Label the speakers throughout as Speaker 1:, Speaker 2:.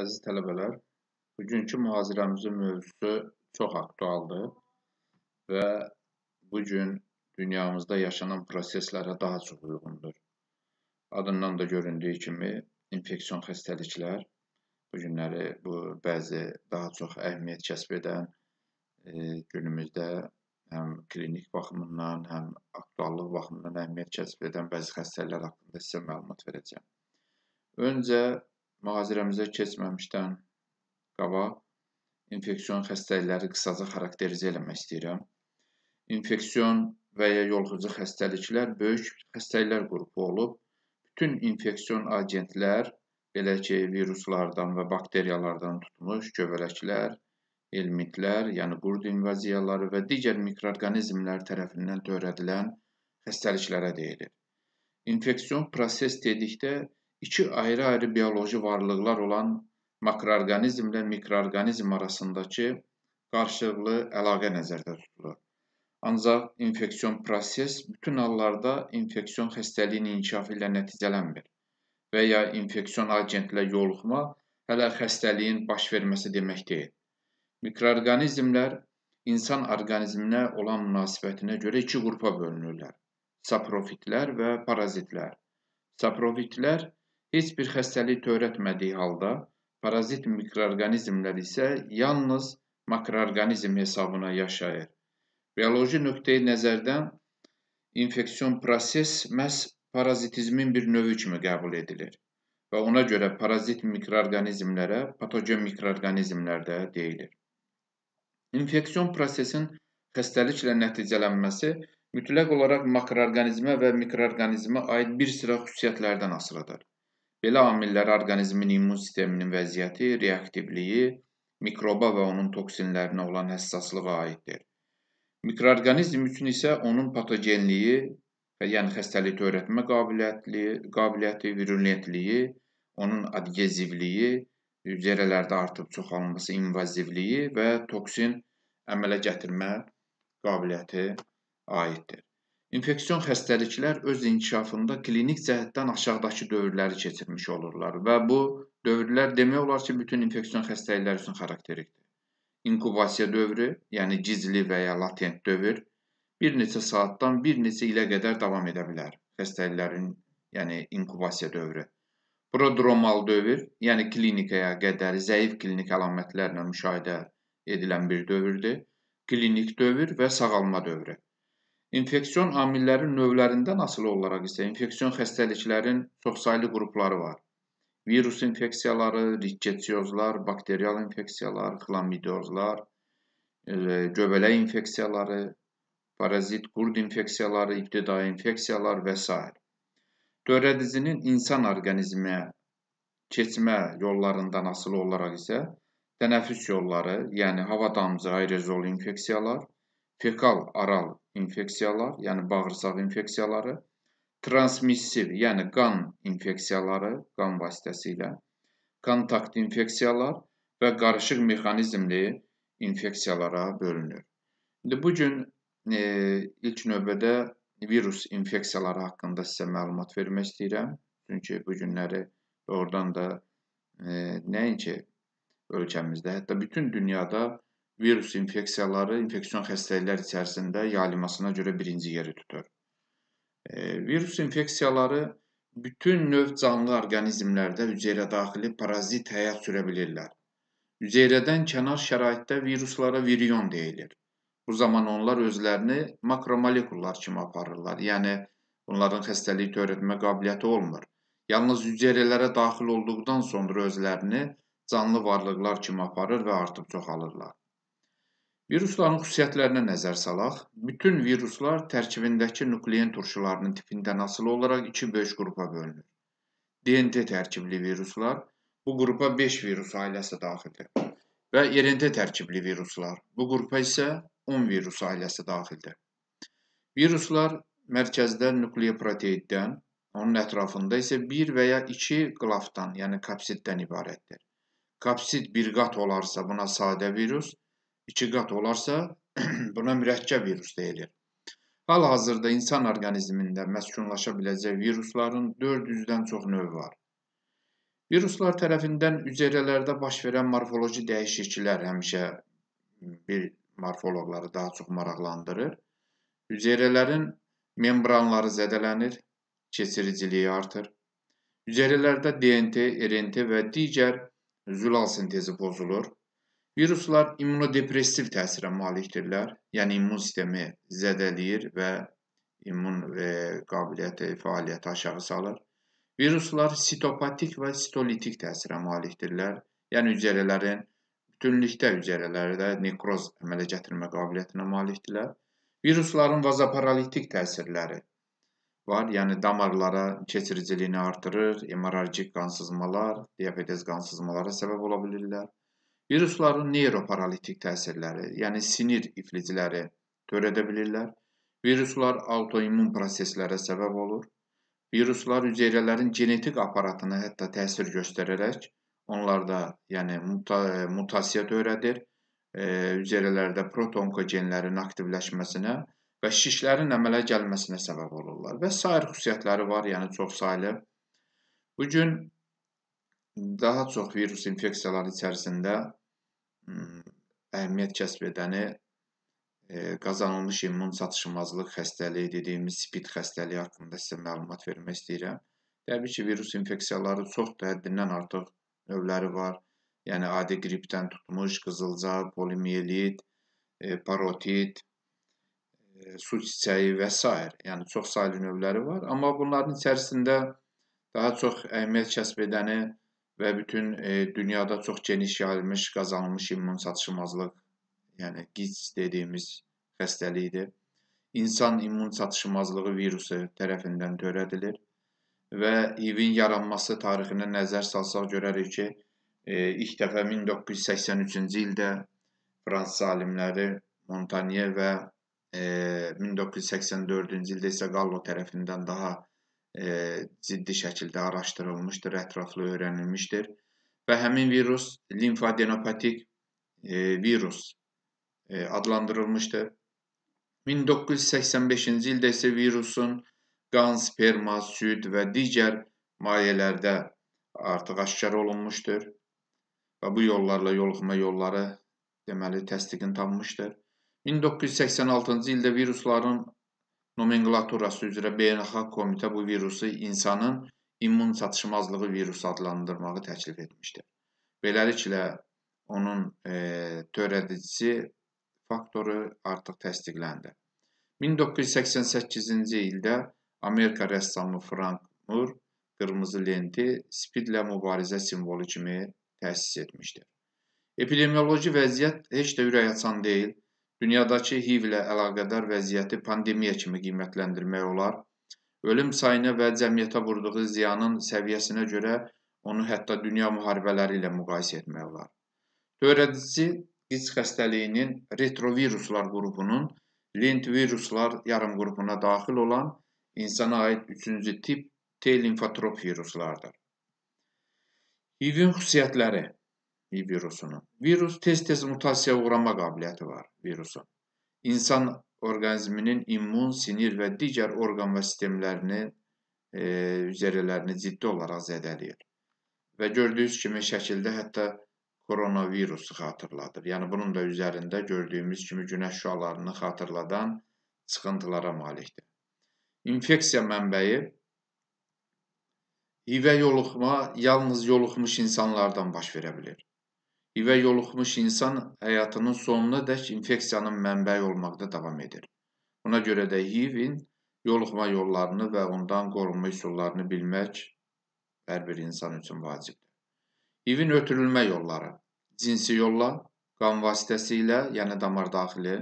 Speaker 1: Əziz tələbələr, bugünkü mühazirəmizin mövzusu çox aktualdır və bu gün dünyamızda yaşanan proseslərə daha çox uyğundur. Adından da göründüyü kimi infeksion xəstəliklər bu günləri bu bəzi daha çox əhəmiyyət kəsb edən e, günümüzdə həm klinik baxımından, həm aktuallıq baxımından əhəmiyyət kəsb edən bəzi xəstəliklər haqqında sizə məlumat verəcəm. Öncə mühazirəmizə keçməmişdən qabaq infeksion xəstəlikləri qısaca xarakterizə eləmək istəyirəm. İnfeksion və ya yoluxucu xəstəliklər böyük xəstəliklər qrupu olub. Bütün infeksion agentlər, belə ki, viruslardan və bakteriyalardan tutmuş göbələklər, elmitlər, yəni qurd invaziyaları və digər mikroorqanizmlər tərəfindən törədilən xəstəliklərə deyilir. İnfeksion proses dedikdə iki ayrı-ayrı bioloji varlıqlar olan makroorqanizmlə mikroorqanizm arasındakı qarşılıqlı əlaqə nəzərdə tutulur. Ancaq infeksion proses bütün hallarda infeksion xəstəliyin inkişafı ilə nəticələnmir və ya infeksion agentlə yoluxma hələ xəstəliyin baş verməsi demək deyil. Mikroorqanizmlər insan orqanizminə olan münasibətinə görə iki qrupa bölünürlər: saprofitlər və parazitlər. Saprofitlər heç bir xəstəlik törətmədiyi halda parazit mikroorqanizmlər isə yalnız makroorqanizm hesabına yaşayır. Bioloji nöqteyi nəzərdən infeksion proses məhz parazitizmin bir növü kimi qəbul edilir və ona görə parazit mikroorqanizmlərə patogen mikroorqanizmlər də deyilir. İnfeksion prosesin xəstəliklə nəticələnməsi mütləq olaraq makroorqanizmə və mikroorqanizmə aid bir sıra xüsusiyyətlərdən asılıdır. Belə amillər orqanizmin immun sisteminin vəziyyəti, reaktivliyi, mikroba və onun toksinlərinə olan həssaslığa aiddir. Mikroorqanizm üçün isə onun patogenliyi, yəni xəstəlik törətmə qabiliyyətliyi, qabiliyyəti, virulentliyi, onun adgezivliyi, hüceyrələrdə artıb çoxalması, invazivliyi və toksin əmələ gətirmə qabiliyyəti aiddir. İnfeksion xəstəliklər öz inkişafında klinik cəhətdən aşağıdakı dövrləri keçirmiş olurlar və bu dövrlər demək olar ki, bütün infeksion xəstəliklər üçün xarakterikdir. İnkubasiya dövrü, yəni gizli və ya latent dövr bir neçə saatdan bir neçə ilə qədər davam edə bilər. Xəstəliklərin, yəni inkubasiya dövrü. Prodromal dövr, yəni klinikaya qədər zəif klinik əlamətlərlə müşahidə edilən bir dövrdür. Klinik dövr və sağalma dövrü. İnfeksion amillərin növlərindən asılı olaraq isə infeksion xəstəliklərin çoxsaylı qrupları var. Virus infeksiyaları, rikketsiyozlar, bakterial infeksiyalar, xlamidiyozlar, e, göbələk infeksiyaları, parazit, qurd infeksiyaları, ibtidai infeksiyalar və s. Dövrədizinin insan orqanizmə keçmə yollarından asılı olaraq isə tənəffüs yolları, yəni hava damcı, aerozol infeksiyalar, fekal aral infeksiyalar, yəni bağırsaq infeksiyaları, transmissiv, yəni qan infeksiyaları, qan vasitəsilə, kontakt infeksiyalar və qarışıq mexanizmli infeksiyalara bölünür. İndi bu gün e, ilk növbədə virus infeksiyaları haqqında sizə məlumat vermək istəyirəm. Çünki bu günləri doğrudan da e, nəinki ölkəmizdə, hətta bütün dünyada virus infeksiyaları infeksion xəstəliklər içərisində yayılmasına görə birinci yeri tutur. E, virus infeksiyaları bütün növ canlı orqanizmlərdə hüceyrə daxili parazit həyat sürə bilirlər. Hüceyrədən kənar şəraitdə viruslara virion deyilir. Bu zaman onlar özlərini makromolekullar kimi aparırlar. Yəni bunların xəstəliyi törətmə qabiliyyəti olmur. Yalnız hüceyrələrə daxil olduqdan sonra özlərini canlı varlıqlar kimi aparır və artıb çoxalırlar. Virusların xüsusiyyətlərinə nəzər salaq. Bütün viruslar tərkibindəki nuklein turşularının tipindən asılı olaraq iki böyük qrupa bölünür. DNT tərkibli viruslar, bu qrupa 5 virus ailəsi daxildir. Və RNT tərkibli viruslar, bu qrupa isə 10 virus ailəsi daxildir. Viruslar mərkəzdə nukleoproteiddən, onun ətrafında isə 1 və ya 2 qlafdan, yəni kapsiddən ibarətdir. Kapsid bir qat olarsa buna sadə virus, iki qat olarsa, buna mürəkkəb virus deyilir. Hal-hazırda insan orqanizmində məskunlaşa biləcək virusların 400-dən çox növü var. Viruslar tərəfindən hüceyrələrdə baş verən morfoloji dəyişikliklər həmişə bir morfoloqları daha çox maraqlandırır. Hüceyrələrin membranları zədələnir, keçiriciliyi artır. Hüceyrələrdə DNT, RNT və digər zülal sintezi pozulur. Viruslar immunodepressiv təsirə malikdirlər, yəni immun sistemi zədələyir və immun e, qabiliyyəti, fəaliyyəti aşağı salır. Viruslar sitopatik və sitolitik təsirə malikdirlər, yəni hüceyrələrin bütünlükdə hüceyrələrdə nekroz əmələ gətirmə qabiliyyətinə malikdirlər. Virusların vazoparalitik təsirləri var, yəni damarlara keçiriciliyini artırır, hemorajik qansızmalar, diabetez qansızmalara səbəb ola bilirlər. Virusların neyroparalitik təsirləri, yəni sinir ifliciləri törədə bilirlər. Viruslar autoimmun proseslərə səbəb olur. Viruslar hüceyrələrin genetik aparatına hətta təsir göstərərək onlarda, yəni muta, e, mutasiya törədir. E, hüceyrələrdə protonkogenlərin aktivləşməsinə və şişlərin əmələ gəlməsinə səbəb olurlar və sair xüsusiyyətləri var, yəni çoxsaylı. Bu gün daha çox virus infeksiyaları içərisində hmm, əhəmiyyət kəsb edəni e, qazanılmış immun çatışmazlıq xəstəliyi dediyimiz spid xəstəliyi haqqında sizə məlumat vermək istəyirəm. Təbii ki, virus infeksiyaları çox da həddindən artıq növləri var. Yəni adi qripdən tutmuş, qızılca, polimiyelit, e, parotit, e, su çiçəyi və s. Yəni çox saylı növləri var, amma bunların içərisində daha çox əhəmiyyət kəsb edəni və bütün e, dünyada çox geniş yayılmış, qazanılmış immun çatışmazlıq, yəni QIDS dediyimiz xəstəlikdir. İnsan immun çatışmazlığı virusu tərəfindən törədilir və İİV-in yaranması tarixinə nəzər salsaq görərik ki, e, ilk dəfə 1983-cü ildə Fransız alimləri Montanye və e, 1984-cü ildə isə Gallo tərəfindən daha E, ciddi şəkildə araşdırılmışdır, ətraflı öyrənilmişdir və həmin virus limfadenopatik e, virus e, adlandırılmışdır. 1985-ci ildə isə virusun qan, sperma, süd və digər mayelərdə artıq aşkar olunmuşdur və bu yollarla yoluxma yolları deməli təsdiqin tapmışdır. 1986-cı ildə virusların nomenklaturası üzrə Beynəlxalq Komitə bu virusu insanın immun çatışmazlığı virusu adlandırmağı təklif etmişdir. Beləliklə, onun e, törədicisi faktoru artıq təsdiqləndi. 1988-ci ildə Amerika rəssamı Frank Mur qırmızı lenti spidlə mübarizə simvolu kimi təsis etmişdir. Epidemioloji vəziyyət heç də ürəkaçan deyil Dünyadakı HIV ilə əlaqədar vəziyyəti pandemiya kimi qiymətləndirmək olar. Ölüm sayına və cəmiyyətə vurduğu ziyanın səviyyəsinə görə onu hətta dünya müharibələri ilə müqayisə etmək olar. Törədici AIDS xəstəliyinin retroviruslar qrupunun lent viruslar yarım qrupuna daxil olan insana aid üçüncü tip T limfotrop viruslardır. HIV'in xüsusiyyətləri HIV virusunu. Virus tez-tez mutasiyaya uğrama qabiliyyəti var virusun. İnsan orqanizminin immun, sinir və digər orqan və sistemlərini, e, hüceyrələrini ciddi olaraq zədələyir. Və gördüyünüz kimi şəkildə hətta koronavirusu xatırladır. Yəni bunun da üzərində gördüyümüz kimi günəş şüalarını xatırladan çıxıntılara malikdir. İnfeksiya mənbəyi HIV yoluxma yalnız yoluxmuş insanlardan baş verə bilir və yoluxmuş insan həyatının sonuna dək infeksiyanın mənbəyi olmaqda davam edir. Buna görə də HIV-in yoluxma yollarını və ondan qorunma üsullarını bilmək hər bir insan üçün vacibdir. HIV-in ötürülmə yolları cinsi yolla, qan vasitəsilə, yəni damar daxili,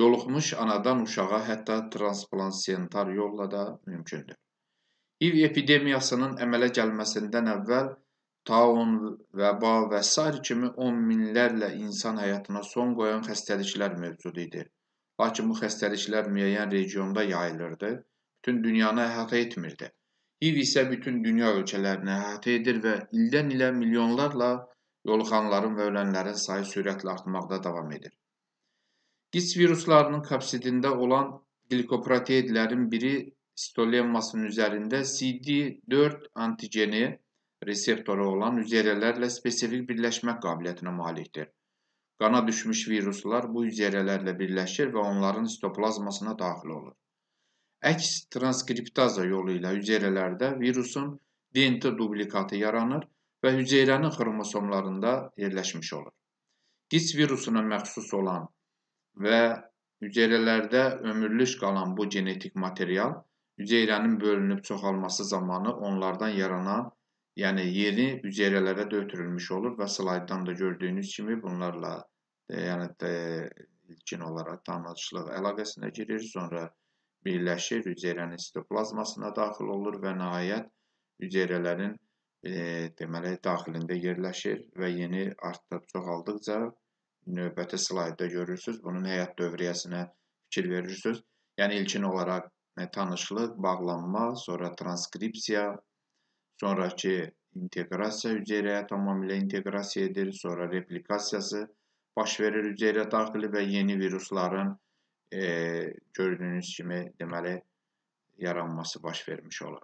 Speaker 1: yoluxmuş anadan uşağa hətta transplansiyentar yolla da mümkündür. HIV epidemiyasının əmələ gəlməsindən əvvəl taun, vəba və sair kimi on minlərlə insan həyatına son qoyan xəstəliklər mövcud idi. Lakin bu xəstəliklər müəyyən regionda yayılırdı, bütün dünyanı əhatə etmirdi. HIV isə bütün dünya ölkələrini əhatə edir və ildən ilə milyonlarla yoluxanların və ölənlərin sayı sürətlə artmaqda davam edir. Qis viruslarının kapsidində olan glikoproteidlərin biri stolenmasının üzərində CD4 antigeni reseptoru olan hüceyrələrlə spesifik birləşmə qabiliyyətinə malikdir. Qana düşmüş viruslar bu hüceyrələrlə birləşir və onların sitoplazmasına daxil olur. Əks transkriptaza yolu ilə hüceyrələrdə virusun DNT dublikatı yaranır və hüceyrənin xromosomlarında yerləşmiş olur. QIS virusuna məxsus olan və hüceyrələrdə ömürlük qalan bu genetik material hüceyrənin bölünüb çoxalması zamanı onlardan yaranan Yəni yeni üzərlərə də ötürülmüş olur və slayddan da gördüyünüz kimi bunlarla e, yəni də e, ilkin olaraq tanıcılıq əlaqəsinə girir, sonra birləşir, hüceyrənin sitoplazmasına daxil olur və nəhayət hüceyrələrin e, deməli daxilində yerləşir və yeni artıb çoxaldıkca növbəti slaydda görürsüz. Bunun həyat dövriyyəsinə fikir verirsiniz. Yəni ilkin olaraq e, tanışlıq, bağlanma, sonra transkripsiya, sonrakı inteqrasiya hüceyrəyə tamamilə inteqrasiya edir, sonra replikasiyası baş verir hüceyrə daxili və yeni virusların e, gördüyünüz kimi deməli yaranması baş vermiş olar.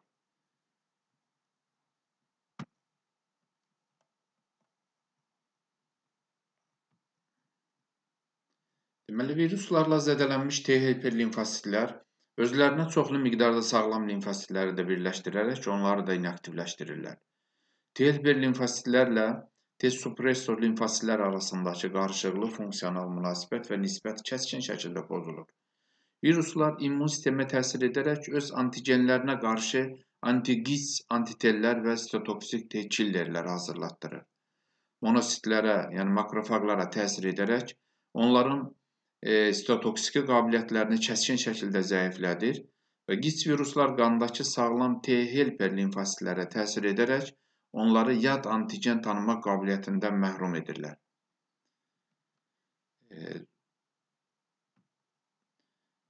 Speaker 1: Deməli, viruslarla zədələnmiş T-hiperlimfositlər Özlərinə çoxlu miqdarda sağlam limfositləri də birləşdirərək onları da inaktivləşdirirlər. TLB limfositlərlə T-supressor limfositlər arasındakı qarışıqlı funksional münasibət və nisbət kəskin şəkildə pozulur. Viruslar immun sistemə təsir edərək öz antigenlərinə qarşı antigiz antitellər və sitotoksik T-killerlər hazırlatdırır. Monositlərə, yəni makrofaglara təsir edərək onların e, sitotoksiki qabiliyyətlərini kəskin şəkildə zəiflədir və QİÇ viruslar qandakı sağlam T helper limfositlərə təsir edərək onları yad antigen tanıma qabiliyyətindən məhrum edirlər. E,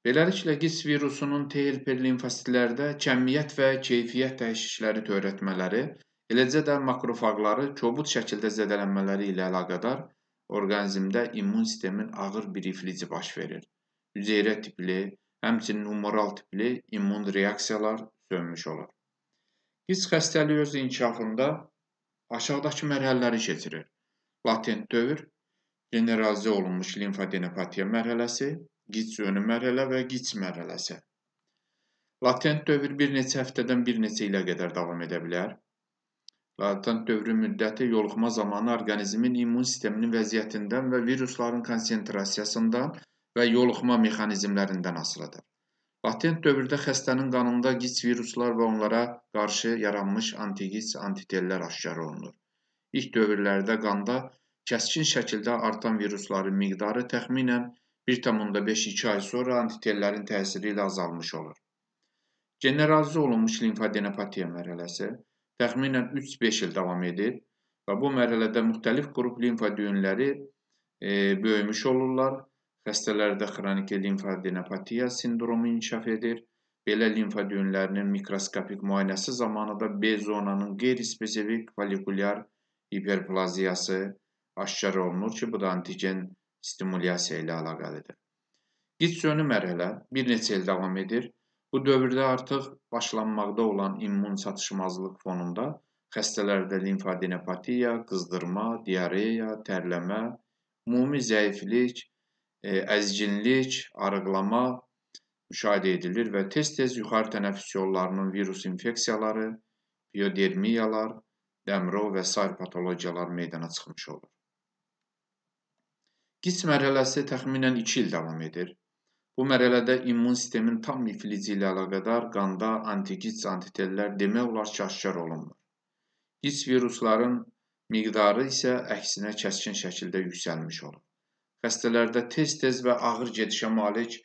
Speaker 1: Beləliklə, QİS virusunun T helper limfositlərdə kəmiyyət və keyfiyyət dəyişikləri törətmələri, eləcə də makrofaqları kobud şəkildə zədələnmələri ilə əlaqədar orqanizmdə immun sistemin ağır bir iflici baş verir. Hüceyrə tipli, həmçinin humoral tipli immun reaksiyalar sönmüş olur. Qiz xəstəliyi öz inkişafında aşağıdakı mərhələləri keçirir. Latent dövr, generalizə olunmuş limfadenopatiya mərhələsi, qiç önü mərhələ və qiç mərhələsi. Latent dövr bir neçə həftədən bir neçə ilə qədər davam edə bilər. Latent dövrü müddəti yoluxma zamanı orqanizmin immun sisteminin vəziyyətindən və virusların konsentrasiyasından və yoluxma mexanizmlərindən asılıdır. Latent dövrdə xəstənin qanında gic viruslar və onlara qarşı yaranmış antigic antitellər aşkar olunur. İlk dövrlərdə qanda kəskin şəkildə artan virusların miqdarı təxminən 1,5-2 ay sonra antitellərin təsiri ilə azalmış olur. Generalizə olunmuş limfadinopatiya mərhələsi təxminən 3-5 il davam edir və bu mərhələdə müxtəlif qrup limfa düyünləri e, böyümüş olurlar. Xəstələrdə xronik limfadenopatiya sindromu inkişaf edir. Belə limfa düyünlərinin mikroskopik müayinəsi zamanı da B zonanın qeyri-spesifik folikulyar hiperplaziyası aşkar olunur ki, bu da antigen stimulyasiya ilə əlaqəlidir. Qit sönü mərhələ bir neçə il davam edir Bu dövrdə artıq başlanmaqda olan immun çatışmazlıq fonunda xəstələrdə limfadenopatiya, qızdırma, diareya, tərləmə, ümumi zəiflik, e, əzginlik, arıqlama müşahidə edilir və tez-tez yuxarı tənəffüs yollarının virus infeksiyaları, biodermiyalar, dəmrov və sair patologiyalar meydana çıxmış olur. QİS mərhələsi təxminən 2 il davam edir. Bu mərhələdə immun sistemin tam iflici ilə əlaqədar qanda antigic antitellər demək olar ki, aşkar olunmur. Gic virusların miqdarı isə əksinə kəskin şəkildə yüksəlmiş olur. Xəstələrdə tez-tez və ağır gedişə malik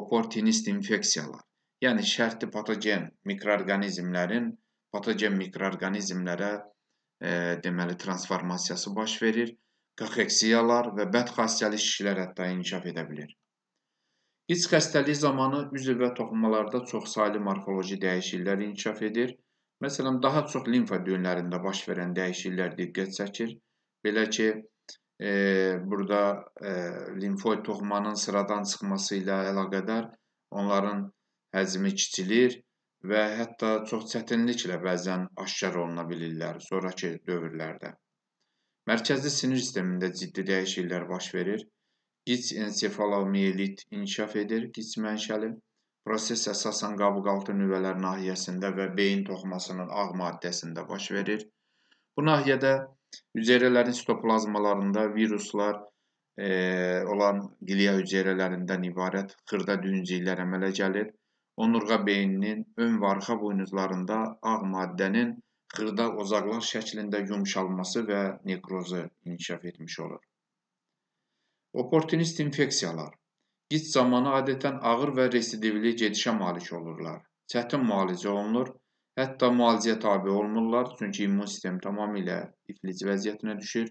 Speaker 1: oportunist infeksiyalar, yəni şərti patogen mikroorqanizmlərin patogen mikroorqanizmlərə e, deməli transformasiyası baş verir, kakeksiyalar və bəd xasiyyəli şişlər hətta inkişaf edə bilir. İç xəstəliyi zamanı üzv və toxumalarda çoxsaylı morfoloji dəyişikliklər inkişaf edir. Məsələn, daha çox limfa düyünlərində baş verən dəyişikliklər diqqət çəkir. Belə ki, e, burada e, limfoid toxumanın sıradan çıxması ilə əlaqədar onların həcmi kiçilir və hətta çox çətinliklə bəzən aşkar oluna bilirlər sonrakı dövrlərdə. Mərkəzi sinir sistemində ciddi dəyişikliklər baş verir. İç ensefalomiyelit inkişaf edir, qits mənşəli. Proses əsasən qabıqaltı nüvələr nahiyəsində və beyin toxumasının ağ maddəsində baş verir. Bu nahiyədə hüceyrələrin sitoplazmalarında viruslar e, olan gliya hüceyrələrindən ibarət xırda düyünciklər əmələ gəlir. Onurğa beyninin ön və arxa buynuzlarında ağ maddənin xırda ozaqlar şəklində yumşalması və nekrozu inkişaf etmiş olur. Oportunist infeksiyalar. Gic zamanı adətən ağır və residivli gedişə malik olurlar. Çətin müalicə olunur, hətta müalicəyə tabi olmurlar, çünki immun sistem tamamilə iflic vəziyyətinə düşür.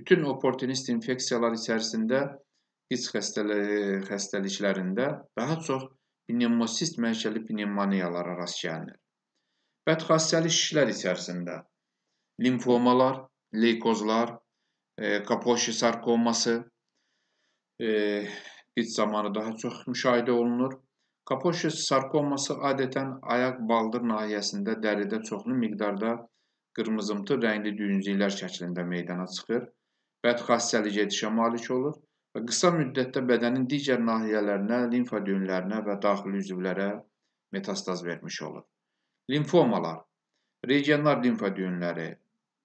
Speaker 1: Bütün oportunist infeksiyalar içərisində gic xəstəliklərində daha çox pnevmosist mənşəli pnevmoniyalara rast gəlinir. Bədxassəli şişlər içərisində limfomalar, leykozlar, e, kapoşi sarkoması, e, bit zamanı daha çox müşahidə olunur. Kapoşis sarkoması adətən ayaq baldır nahiyəsində dəridə çoxlu miqdarda qırmızımtı rəngli düyüncüklər şəklində meydana çıxır, bəd xassəli gedişə malik olur və qısa müddətdə bədənin digər nahiyələrinə, limfa düyünlərinə və daxili üzvlərə metastaz vermiş olur. Limfomalar regionlar limfa düyünləri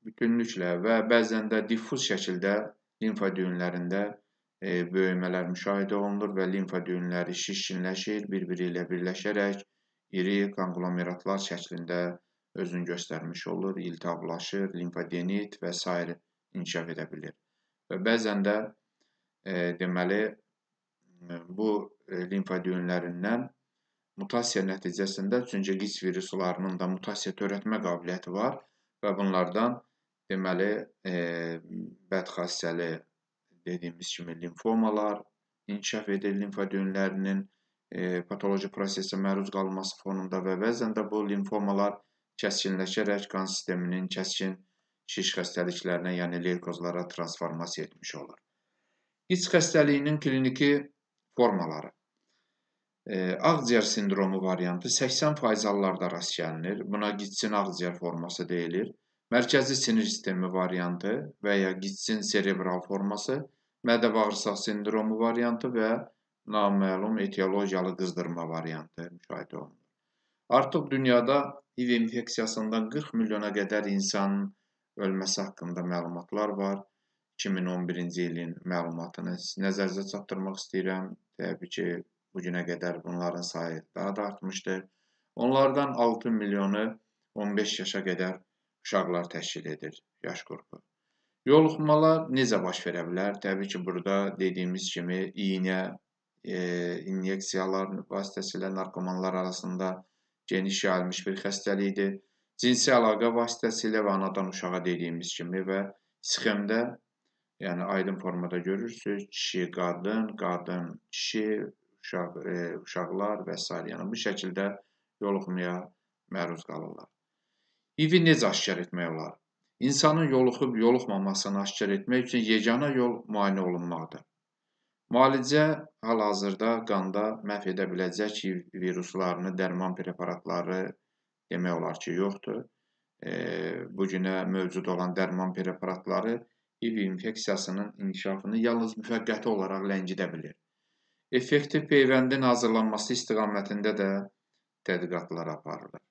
Speaker 1: bütünlüklə və bəzən də diffuz şəkildə limfa düyünlərində E, böyümələr müşahidə olunur və limfa düyünləri şişkinləşir, bir-biri ilə birləşərək iri konglomeratlar şəklində özünü göstərmiş olur, iltihablaşır, limfadenit və s. inkişaf edə bilir. Və bəzən də e, deməli e, bu e, limfa düyünlərindən mutasiya nəticəsində üçüncəqis viruslarının da mutasiya törətmə qabiliyyəti var və bunlardan deməli e, bədxassəli dediyimiz kimi limfomalar inkişaf edir limfadönlərinin e, patoloji prosesə məruz qalması fonunda və bəzən də bu limfomalar kəskinləşərək qan sisteminin kəskin şiş xəstəliklərinə, yəni leykozlara transformasiya etmiş olur. İç xəstəliyinin kliniki formaları. E, ağciyər sindromu variantı 80% hallarda rast gəlinir. Buna gitsin ağciyər forması deyilir. Mərkəzi sinir sistemi variantı və ya qitsin serebral forması, mədə bağırsaq sindromu variantı və naməlum etiologiyalı qızdırma variantı müşahidə olunur. Artıq dünyada HIV infeksiyasından 40 milyona qədər insanın ölməsi haqqında məlumatlar var. 2011-ci ilin məlumatını nəzərinizə çatdırmaq istəyirəm. Təbii ki, bu günə qədər bunların sayı daha da artmışdır. Onlardan 6 milyonu 15 yaşa qədər ölmüşdür uşaqlar təşkil edir yaş qrupu. Yoluxmalar necə baş verə bilər? Təbii ki, burada dediyimiz kimi iynə, e, inyeksiyalar vasitəsilə narkomanlar arasında geniş yayılmış bir xəstəlikdir. Cinsi əlaqə vasitəsilə və anadan uşağa dediyimiz kimi və sxemdə, yəni aydın formada görürsüz, kişi, qadın, qadın, kişi, uşaq, e, uşaqlar və s. Yəni bu şəkildə yoluxmaya məruz qalırlar. İvi necə aşkar etmək olar? İnsanın yoluxub yoluxmamasını aşkar etmək üçün yeganə yol müayinə olunmaqdır. Müalicə hal-hazırda qanda məhv edə biləcək viruslarını, dərman preparatları demək olar ki, yoxdur. E, bugünə mövcud olan dərman preparatları HIV infeksiyasının inkişafını yalnız müvəqqəti olaraq ləngidə bilir. Effektiv peyvəndin hazırlanması istiqamətində də tədqiqatlar aparılır.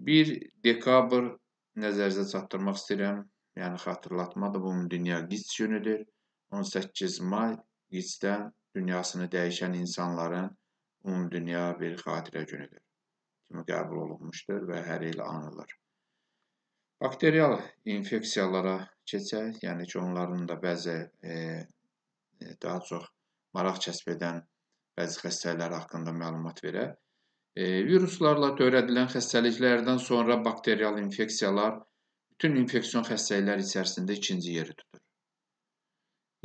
Speaker 1: 1 dekabr nəzərinizə çatdırmaq istəyirəm. Yəni xatırlatmadır, bu dünya qiç günüdür. 18 may qiçdə dünyasını dəyişən insanların ümumdünya bir xatirə günüdür. Kimi qəbul olunmuşdur və hər il anılır. Bakterial infeksiyalara keçək, yəni ki, onların da bəzi e, e daha çox maraq kəsb edən bəzi xəstəliklər haqqında məlumat verək. Viruslarla törədilən xəstəliklərdən sonra bakterial infeksiyalar bütün infeksion xəstəliklər içərisində ikinci yeri tutur.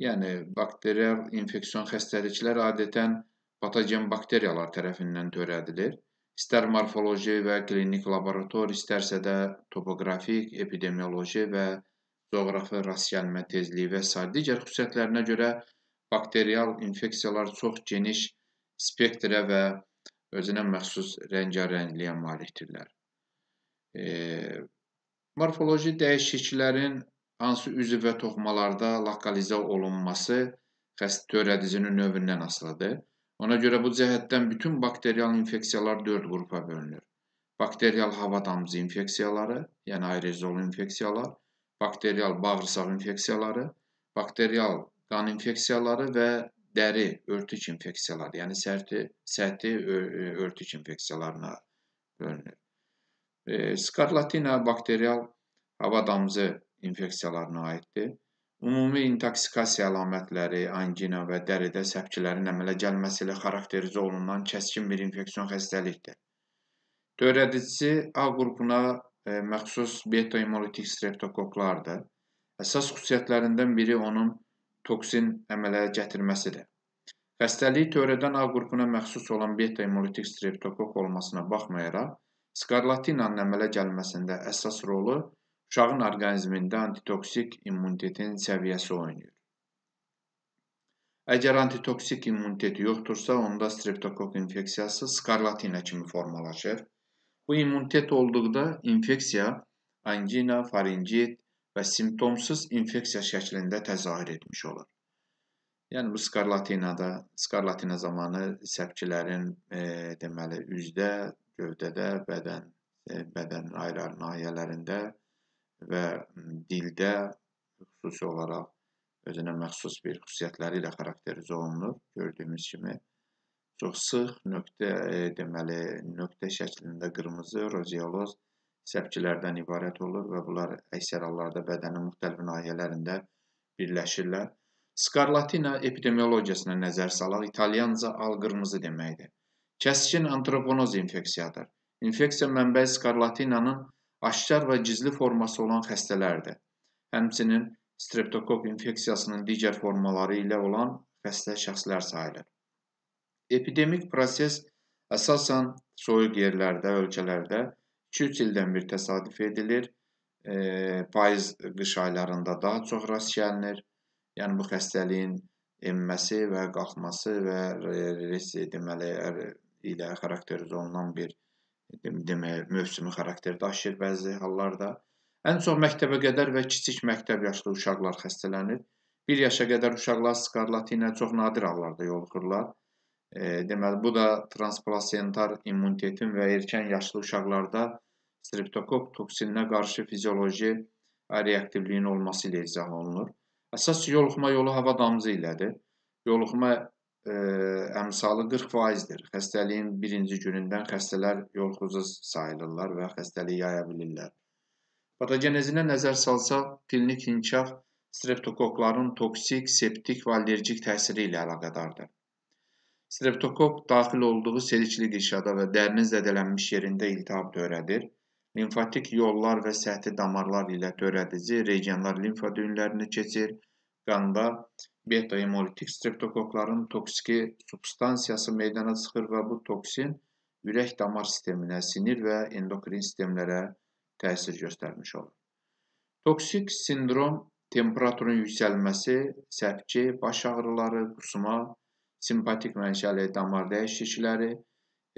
Speaker 1: Yəni, bakterial infeksion xəstəliklər adətən patogen bakteriyalar tərəfindən törədilir. İstər morfoloji və klinik laborator, istərsə də topoqrafik, epidemioloji və coğrafi rast gəlmə tezliyi və s. digər xüsusiyyətlərinə görə bakterial infeksiyalar çox geniş spektrə və özünə məxsus rəngarəngliyə malikdirlər. E, morfoloji dəyişikliklərin hansı üzv və toxumalarda lokalizə olunması xəstə törədicinin növündən asılıdır. Ona görə bu cəhətdən bütün bakterial infeksiyalar 4 qrupa bölünür. Bakterial hava damcı infeksiyaları, yəni aerozol infeksiyalar, bakterial bağırsaq infeksiyaları, bakterial qan infeksiyaları və dəri örtük infeksiyaları, yəni sərti, səthi örtük infeksiyalarına bölünür. E, skarlatina bakterial hava damcı infeksiyalarına aiddir. Ümumi intoksikasiya əlamətləri, angina və dəridə səpkilərin əmələ gəlməsi ilə xarakterizə olunan kəskin bir infeksiyon xəstəlikdir. Törədici A qrupuna e, məxsus beta-imolitik streptokoklardır. Əsas xüsusiyyətlərindən biri onun toksin əmələ gətirməsidir. Xəstəlik törədən A qrupuna məxsus olan beta immunitik streptokok olmasına baxmayaraq, skarlatinanın əmələ gəlməsində əsas rolu uşağın orqanizmində antitoksik immunitetin səviyyəsi oynayır. Əgər antitoksik immunitet yoxdursa, onda streptokok infeksiyası skarlatina kimi formalaşır. Bu immunitet olduqda infeksiya angina, faringit, və simptomsuz infeksiya şəklində təzahür etmiş olur. Yəni bu skarlatinada, skarlatina zamanı səpkilərin e, deməli üzdə, gövdədə, bədən e, bədən ayrı-ayrı nahiyələrində və dildə xüsusi olaraq özünə məxsus bir xüsusiyyətləri ilə xarakterizə olunur. Gördüyümüz kimi çox sıx nöqtə e, deməli nöqtə şəklində qırmızı rozeoloz səpkilərdən ibarət olur və bunlar əksər hallarda bədənin müxtəlif nahiyələrində birləşirlər. Skarlatina epidemiologiyasına nəzər salaq, italyanca al qırmızı deməkdir. Kəskin antroponoz infeksiyadır. İnfeksiya mənbəyi skarlatinanın aşkar və gizli forması olan xəstələrdir. Həmçinin streptokok infeksiyasının digər formaları ilə olan xəstə şəxslər sayılır. Epidemik proses əsasən soyuq yerlərdə, ölkələrdə 2-3 ildən bir təsadüf edilir. E, payız qış aylarında daha çox rast gəlinir. Yəni bu xəstəliyin enməsi və qalxması və resi deməli ilə xarakterizə olunan bir deməyə mövsümi xarakter daşıyır bəzi hallarda. Ən çox məktəbə qədər və kiçik məktəb yaşlı uşaqlar xəstələnir. 1 yaşa qədər uşaqlar skarlati ilə çox nadir hallarda yoluxurlar. E, deməli bu da transplantar immunitetin və erkən yaşlı uşaqlarda streptokok toksinə qarşı fizioloji reaktivliyin olması ilə izah olunur. Əsas yoluxma yolu hava damcı ilədir. Yoluxma ə, e, əmsalı 40%-dir. Xəstəliyin birinci günündən xəstələr yolxucu sayılırlar və xəstəliyi yaya bilirlər. Patogenezinə nəzər salsaq, klinik inkişaf streptokokların toksik, septik və allergik təsiri ilə əlaqədardır. Streptokok daxil olduğu serikli qişada və dərinin zədələnmiş yerində iltihab törədir. Limfatik yollar və səthi damarlar ilə törədici regionlar limfa düyünlərinə keçir. Qanda beta hemolitik streptokokların toksiki substansiyası meydana çıxır və bu toksin ürək damar sisteminə, sinir və endokrin sistemlərə təsir göstərmiş olur. Toksik sindrom temperaturun yüksəlməsi, səpki, baş ağrıları, qusma, simpatik mənşəli damar dəyişiklikləri,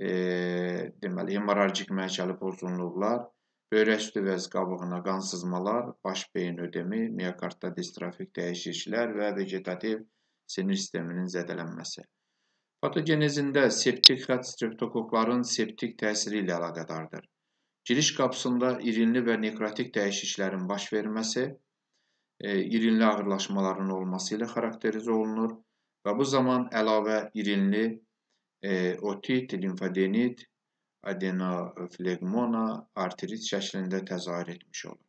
Speaker 1: e, deməli, hemorajik məhkəli pozğunluqlar, böyrək üstü vəz qabığına qan sızmalar, baş beyin ödemi, miokardda distrofik dəyişikliklər və vegetativ sinir sisteminin zədələnməsi. Patogenezində septik xətt streptokokların septik təsiri ilə əlaqədardır. Giriş qapısında irinli və nekrotik dəyişikliklərin baş verməsi, e, irinli ağırlaşmaların olması ilə xarakterizə olunur və bu zaman əlavə irinli E, otit, limfadenit, adenoflegmona, artrit şəklində təzahür etmiş olur.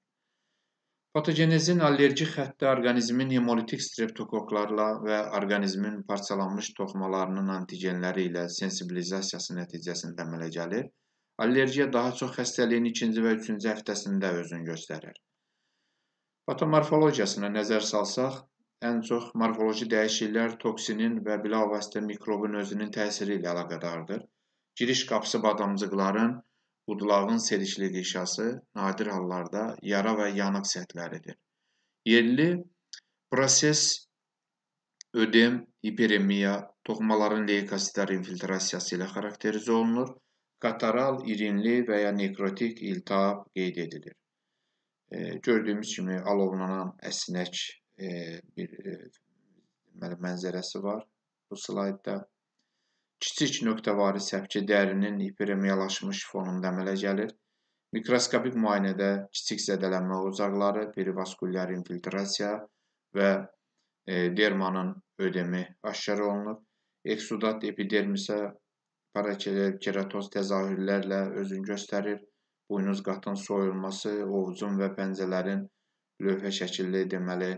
Speaker 1: Patogenezin allerji xətti orqanizmin hemolitik streptokoklarla və orqanizmin parçalanmış toxmalarının antigenləri ilə sensibilizasiyası nəticəsində əmələ gəlir. Allergiya daha çox xəstəliyin ikinci və üçüncü həftəsində özünü göstərir. Patomorfologiyasına nəzər salsaq, ən çox morfoloji dəyişikliklər toksinin və bilə vasitə mikrobun özünün təsiri ilə əlaqədardır. Giriş qapısı badamcıqların, budlağın serikli qişası, nadir hallarda yara və yanıq səthləridir. Yerli proses ödem, hiperemiya, toxumaların leykositlər infiltrasiyası ilə xarakterizə olunur. Kataral, irinli və ya nekrotik iltihab qeyd edilir. E, gördüyümüz kimi alovlanan əsinək E, bir deməli mənzərəsi var bu slaydda. Kiçik nöqtəvari səpki dərinin hiperemiyalaşmış fonunda əmələ gəlir. Mikroskopik müayinədə kiçik zədələnmə ocaqları, perivaskulyar infiltrasiya və e, dermanın ödemi aşkar olunur. Eksudat epidermisə parakeler keratoz təzahürlərlə özünü göstərir. Buynuz qatın soyulması, ovucun və pəncələrin lövhə şəkilli deməli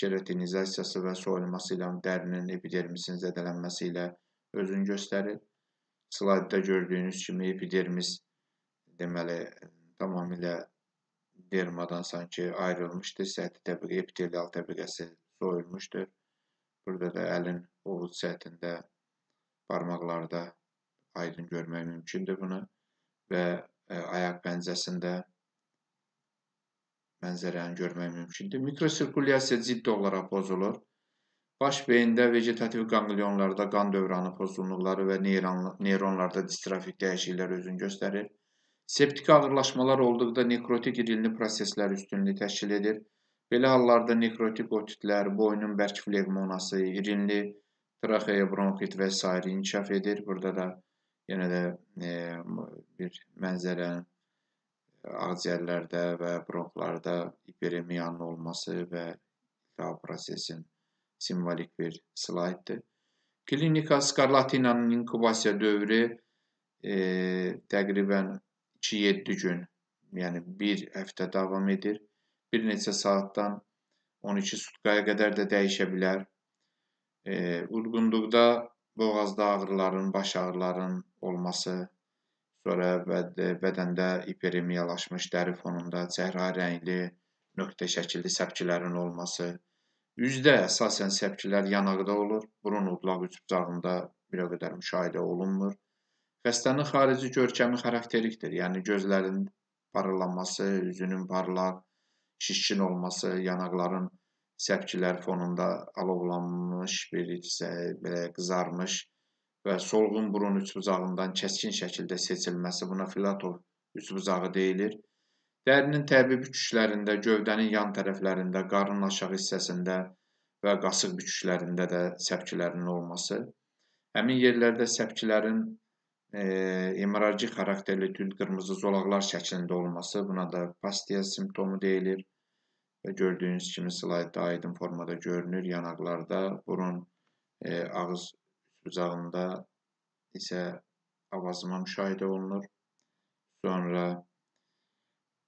Speaker 1: keratinizasiyası və soyulması ilə dərinin epidermisinin zədələnməsi ilə özünü göstərir. Slaydda gördüyünüz kimi epidermis deməli tamamilə dermadan sanki ayrılmışdır. Səthi təbəqə, epitelial təbəqəsi soyulmuşdur. Burada da əlin ovuc səthində, barmaqlarda aydın görmək mümkündür bunu və ə, e, ayaq pəncəsində mənzərəni yəni görmək mümkündür. Mikrosirkulyasiya ciddi olaraq pozulur. Baş beyində vegetativ qanglionlarda qan dövranı pozğunluqları və neyronlarda distrofik dəyişikliklər özünü göstərir. Septik ağırlaşmalar olduqda nekrotik irilini proseslər üstünlüyü təşkil edir. Belə hallarda nekrotik otitlər, boynun bərk flegmonası, irinli, traxeya bronkit və s. inkişaf edir. Burada da yenə də e, bir mənzərənin Ağciyərlərdə və bronxlarda iperemiyanın olması və iltihab prosesin simvolik bir slayddır. Klinika skarlatinanın inkubasiya dövrü e, təqribən 2-7 gün, yəni 1 həftə davam edir. Bir neçə saatdan 12 sutkaya qədər də dəyişə bilər. E, urğunluqda boğazda ağrıların, baş ağrıların olması sonra vəd bədəndə iperemiyalaşmış dəri fonunda çəhrayı rəngli nöqtə şəkilli səpkilərin olması, üzdə əsasən səpkilər yanaqda olur, burun udlaq üçbucağında bir o qədər müşahidə olunmur. Xəstənin xarici görkəmi xarakterikdir, yəni gözlərin parılanması, üzünün parlaq, şişkin olması, yanaqların səpkilər fonunda alovlanmış, bir belə qızarmış və solğun burun üçbucağından kəskin şəkildə seçilməsi buna filatov üçbucağı deyilir. Dərinin təbii büküşlərində, gövdənin yan tərəflərində, qarın aşağı hissəsində və qasıq büküşlərində də səpkilərin olması. Həmin yerlərdə səpkilərin e, hemorajik xarakterli tünd qırmızı zolaqlar şəklində olması, buna da pastiya simptomu deyilir. Və gördüyünüz kimi slaydda aydın formada görünür. Yanaqlarda, burun, e, ağız uzağında isə avazma müşahidə olunur. Sonra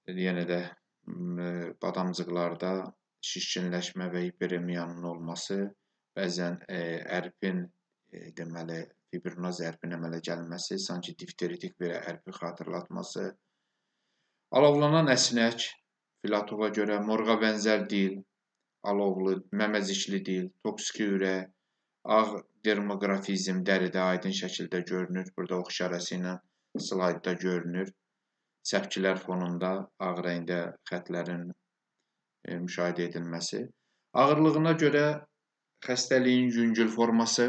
Speaker 1: e, yenə də e, badamcıqlarda şişkinləşmə və hiperemiyanın olması, bəzən e, ərpin e, deməli fibrinoz ərpin əmələ gəlməsi, sanki difteritik bir ərpi xatırlatması, alovlanan əsnək, filatova görə morqa bənzər dil, alovlu, məməzikli dil, toksiki ürək, Ağ dermoqrafizm dəridə aydın şəkildə görünür. Burada ox işarəsi ilə slaydda görünür. Səpkilər fonunda ağ rəngdə xətlərin e, müşahidə edilməsi. Ağırlığına görə xəstəliyin yüngül forması,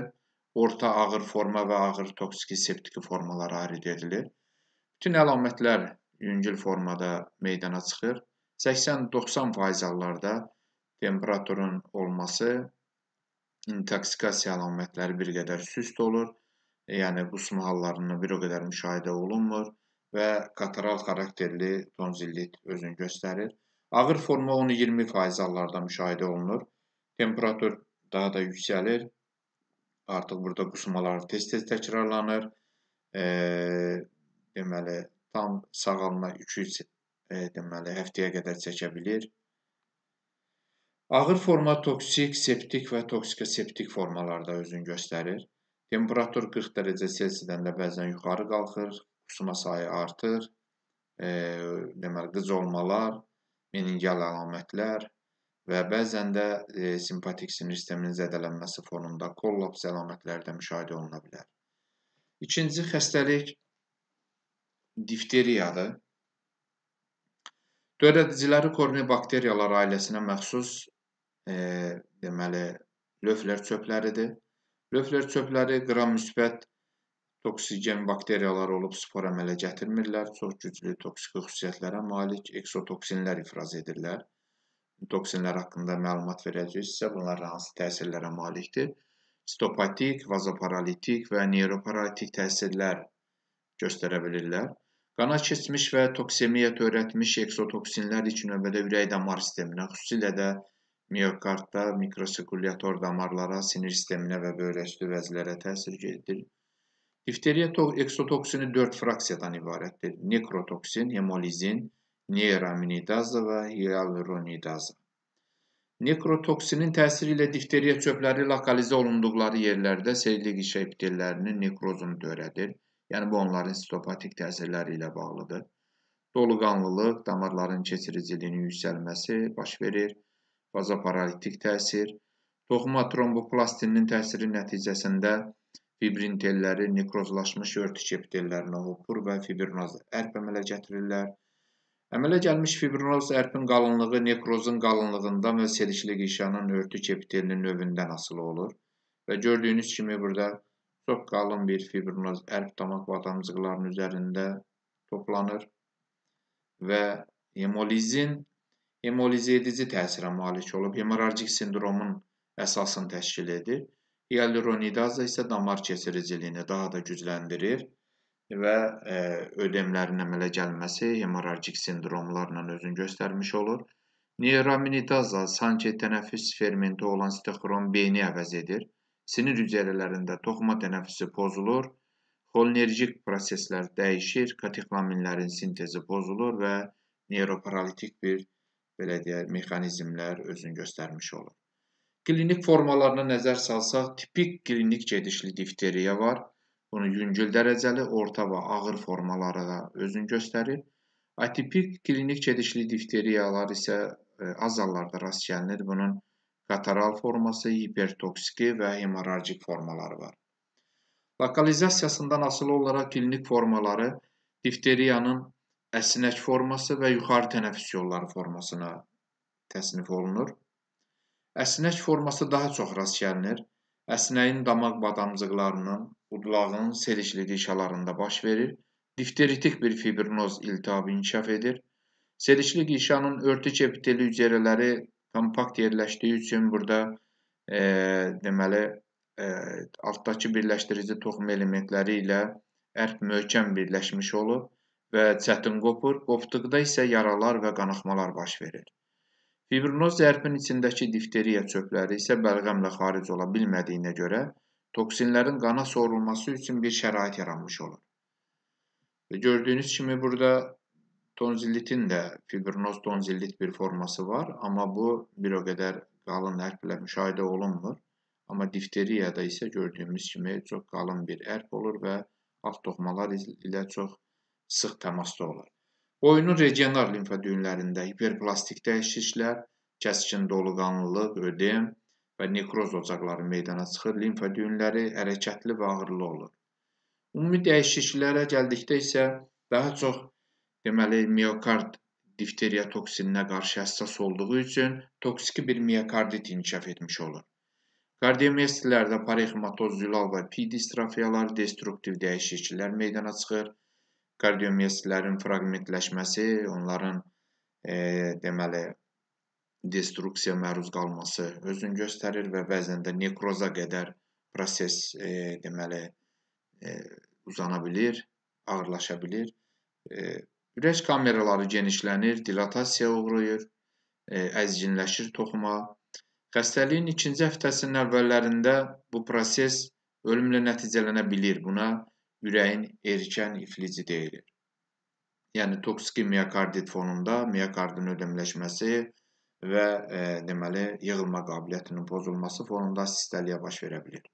Speaker 1: orta ağır forma və ağır toksiki septiki formalar arid edilir. Bütün əlamətlər yüngül formada meydana çıxır. 80-90% hallarda temperaturun olması intoksikasiya əlamətləri bir qədər süst olur, e, yəni qusma hallarının bir o qədər müşahidə olunmur və kataral xarakterli tonzillit özünü göstərir. Ağır forma 10-20% hallarda müşahidə olunur. Temperatur daha da yüksəlir. Artıq burada qusmalar tez-tez təkrarlanır. E, deməli, tam sağalma 2-3 e, deməli, həftəyə qədər çəkə bilir. Ağır forma toksik, septik və toksikoseptik formalarda özünü göstərir. Temperatur 40 dərəcə Selsidən də bəzən yuxarı qalxır, qusma sayı artır, e, deməli qıcolmalar, meningial əlamətlər və bəzən də e, simpatik sinir sisteminin zədələnməsi fonunda kollaps əlamətləri də müşahidə oluna bilər. İkinci xəstəlik difteriyadır. Törədiciləri korni bakteriyalar ailəsinə məxsus e, deməli löflər çöpləridir. Löflər çöpləri qram müsbət toksigen bakteriyalar olub spor əmələ gətirmirlər. Çox güclü toksik xüsusiyyətlərə malik eksotoksinlər ifraz edirlər. Toksinlər haqqında məlumat verəcəyik sizə bunlar hansı təsirlərə malikdir. Sitopatik, vazoparalitik və neyroparalitik təsirlər göstərə bilirlər. Qana keçmiş və toksemiya törətmiş eksotoksinlər ilk növbədə ürək damar sisteminə, xüsusilə də Miokardda mikrosirkulyator damarlara, sinir sisteminə və böyrəküstü vəzlərə təsir edir. Difteriya eksotoksini 4 fraksiyadan ibarətdir. Nekrotoksin, hemolizin, neuraminidazı və hialuronidazı. Nekrotoksinin təsiri ilə difteriya çöpləri lokalizə olunduqları yerlərdə seyirli qişə epitellərinin nekrozunu törədir. Yəni, bu onların sitopatik təsirləri ilə bağlıdır. Doluqanlılıq, damarların keçiriciliyinin yüksəlməsi baş verir vazoparalitik təsir, toxuma tromboplastinin təsiri nəticəsində fibrin telləri nekrozlaşmış örtükep tellərinə hopur və fibrinoz ərp əmələ gətirirlər. Əmələ gəlmiş fibrinoz ərpin qalınlığı nekrozun qalınlığından və selişli qişanın örtük epitelinin növündən asılı olur. Və gördüyünüz kimi burada çox qalın bir fibrinoz ərp damaq badamcıqlarının üzərində toplanır və hemolizin hemolize edici təsirə malik olub, hemorajik sindromun əsasını təşkil edir. Hialuronidaza isə damar keçiriciliyini daha da gücləndirir və e, ödemlərin əmələ gəlməsi hemorajik sindromlarla özünü göstərmiş olur. Neuraminidazal sanki tənəffüs fermenti olan stexron beyni əvəz edir. Sinir hüceyrələrində toxuma tənəffüsü pozulur, xolinerjik proseslər dəyişir, kateklaminlərin sintezi pozulur və neuroparalitik bir belə deyək, mexanizmlər özünü göstərmiş olur. Klinik formalarına nəzər salsaq, tipik klinik gedişli difteriya var. Bunu yüngül dərəcəli, orta və ağır formaları da özünü göstərir. Atipik klinik gedişli difteriyalar isə e, azallarda rast gəlinir. Bunun kataral forması, hipertoksiki və hemorajik formaları var. Lokalizasiyasından asılı olaraq klinik formaları difteriyanın əsnək forması və yuxarı tənəffüs yolları formasına təsnif olunur. Əsnək forması daha çox rast gəlinir. Əsnəyin damaq badamcıqlarının, budlağın serişli dişalarında baş verir. Difteritik bir fibrinoz iltihabı inkişaf edir. Serişli dişanın örtük epiteli hüceyrələri kompakt yerləşdiyi üçün burada e, deməli e, altdakı birləşdirici toxum elementləri ilə ərb möhkəm birləşmiş olur və çətin qopur, qopduqda isə yaralar və qanaxmalar baş verir. Fibrinoz zərfin içindəki difteriya çöpləri isə bəlğəmlə xaric ola bilmədiyinə görə toksinlərin qana sorulması üçün bir şərait yaranmış olur. Və gördüyünüz kimi burada tonzillitin də fibrinoz tonzillit bir forması var, amma bu bir o qədər qalın hərflə müşahidə olunmur. Amma difteriyada isə gördüyümüz kimi çox qalın bir ərf olur və alt toxmalar ilə çox sıx təmasda olar. Boyunun regional limfa düyünlərində hiperplastik dəyişikliklər, kəskin doluqanlılıq, ödem və nekroz ocaqları meydana çıxır, limfa düyünləri hərəkətli və ağırlı olur. Ümumi dəyişikliklərə gəldikdə isə daha çox deməli miokard difteriya toksininə qarşı həssas olduğu üçün toksiki bir miokardit inkişaf etmiş olur. Kardiomiyositlərdə parexematoz, zülal və pid distrofiyalar, destruktiv dəyişikliklər meydana çıxır kardiomiyositlərin fraqmentləşməsi, onların e, deməli destruksiya məruz qalması özünü göstərir və bəzən də nekroza qədər proses e, deməli e, uzana bilər, ağırlaşa bilər. E, ürək kameraları genişlənir, dilatasiya uğrayır, e, əzginləşir toxuma. Xəstəliyin ikinci həftəsinin əvvəllərində bu proses ölümlə nəticələnə bilər. Buna yüreyin erkən iflici deyilir. Yəni toksiki miokardit fonunda miokardın ödəmləşməsi və e, deməli yığılma qabiliyyətinin pozulması fonunda sistoliya baş verə bilər.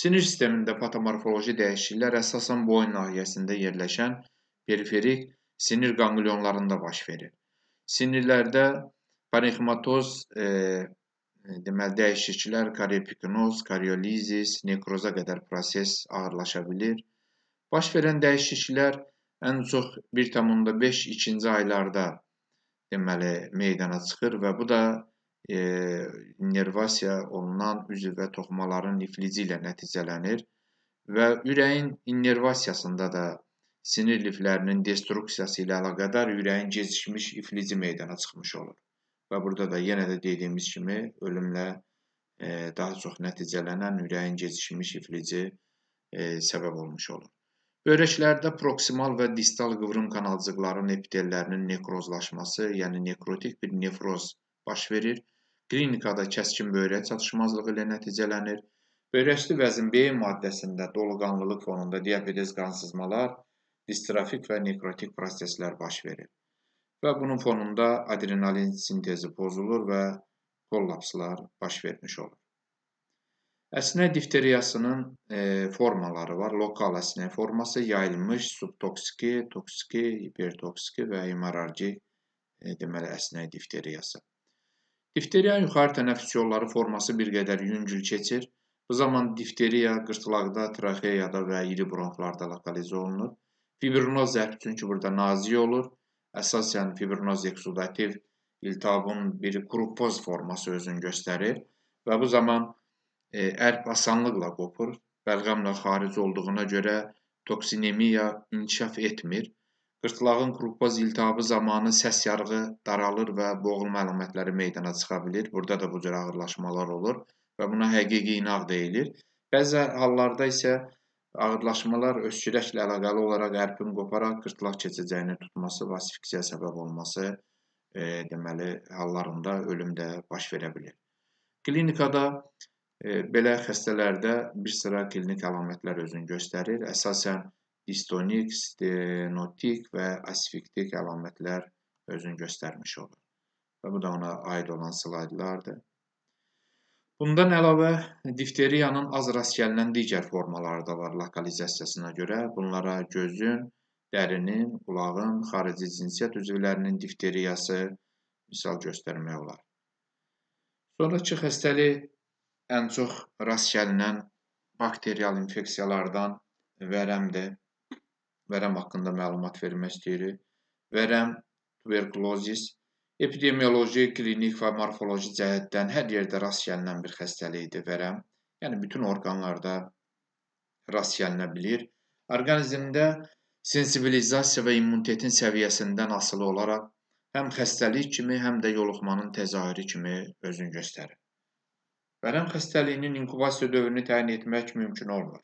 Speaker 1: Sinir sistemində patomorfoloji dəyişikliklər əsasən boyun nahiyəsində yerləşən periferik sinir qanglionlarında baş verir. Sinirlərdə parenximatoz e, deməli dəyişikliklər, karyopiknoz, karyolizis, nekroza qədər proses ağırlaşa bilər. Baş verən dəyişikliklər ən çox 1,5 ikinci aylarda deməli meydana çıxır və bu da e, innervasiya olunan üzv və toxumaların iflici ilə nəticələnir və ürəyin innervasiyasında da sinir liflərinin destruksiyası ilə əlaqədar ürəyin gecikmiş iflici meydana çıxmış olur. Və burada da yenə də dediyimiz kimi ölümlə e, daha çox nəticələnən ürəyin gecikmiş iflici e, səbəb olmuş olur. Böyrəklərdə proksimal və distal qıvrım kanalcıqların epitellərinin nekrozlaşması, yəni nekrotik bir nefroz baş verir. Klinikada kəskin böyrək çatışmazlığı ilə nəticələnir. Böyrəkli vəzin B maddəsində doluqanlılıq fonunda diabetiz qansızmalar, distrofik və nekrotik proseslər baş verir. Və bunun fonunda adrenalin sintezi pozulur və kollapslar baş vermiş olur. Əsnə difteriyasının e, formaları var. Lokal əsnə forması yayılmış, subtoksiki, toksiki, hipertoksiki və hemoragi e, deməli əsnə difteriyası. Difteriya yuxarı tənəffüs yolları forması bir qədər yüngül keçir. Bu zaman difteriya qırtlaqda, traxeyada və iri bronxlarda lokalizə olunur. Fibrinoz zəhv çünki burada nazik olur. Əsasən yəni fibrinoz eksudativ iltihabın bir qrupoz forması özünü göstərir və bu zaman E, ərb asanlıqla qopur, bəlğamla xaric olduğuna görə toksinemiya inkişaf etmir. Qırtlağın krupoz iltihabı zamanı səs yarığı daralır və boğulma əlamətləri meydana çıxa bilir. Burada da bu cür ağırlaşmalar olur və buna həqiqi inaq deyilir. Bəzi hallarda isə ağırlaşmalar öskürəklə əlaqəli olaraq ərpin qoparaq qırtlaq keçəcəyini tutması, vasfiksiya səbəb olması e, deməli hallarında ölüm də baş verə bilir. Klinikada E, belə xəstələrdə bir sıra klinik əlamətlər özünü göstərir. Əsasən distonik, stenotik və asfiktik əlamətlər özünü göstərmiş olur. Və bu da ona aid olan slaydlardır. Bundan əlavə difteriyanın az rast gəlinən digər formaları da var lokalizasiyasına görə. Bunlara gözün, dərinin, qulağın, xarici cinsiyyət üzvlərinin difteriyası misal göstərmək olar. Sonraki xəstəlik ən çox rast gəlinən bakterial infeksiyalardan vərəmdir. Vərəm haqqında məlumat vermək istəyirik. Vərəm, tuberkulozis epidemioloji, klinik və morfoloji cəhətdən hər yerdə rast gəlinən bir xəstəlikdir vərəm. Yəni bütün orqanlarda rast gəlinə bilir. Orqanizmdə sensibilizasiya və immunitetin səviyyəsindən asılı olaraq həm xəstəlik kimi, həm də yoluxmanın təzahürü kimi özünü göstərir. Vərəm xəstəliyinin inkubasiya dövrünü təyin etmək mümkün olmur.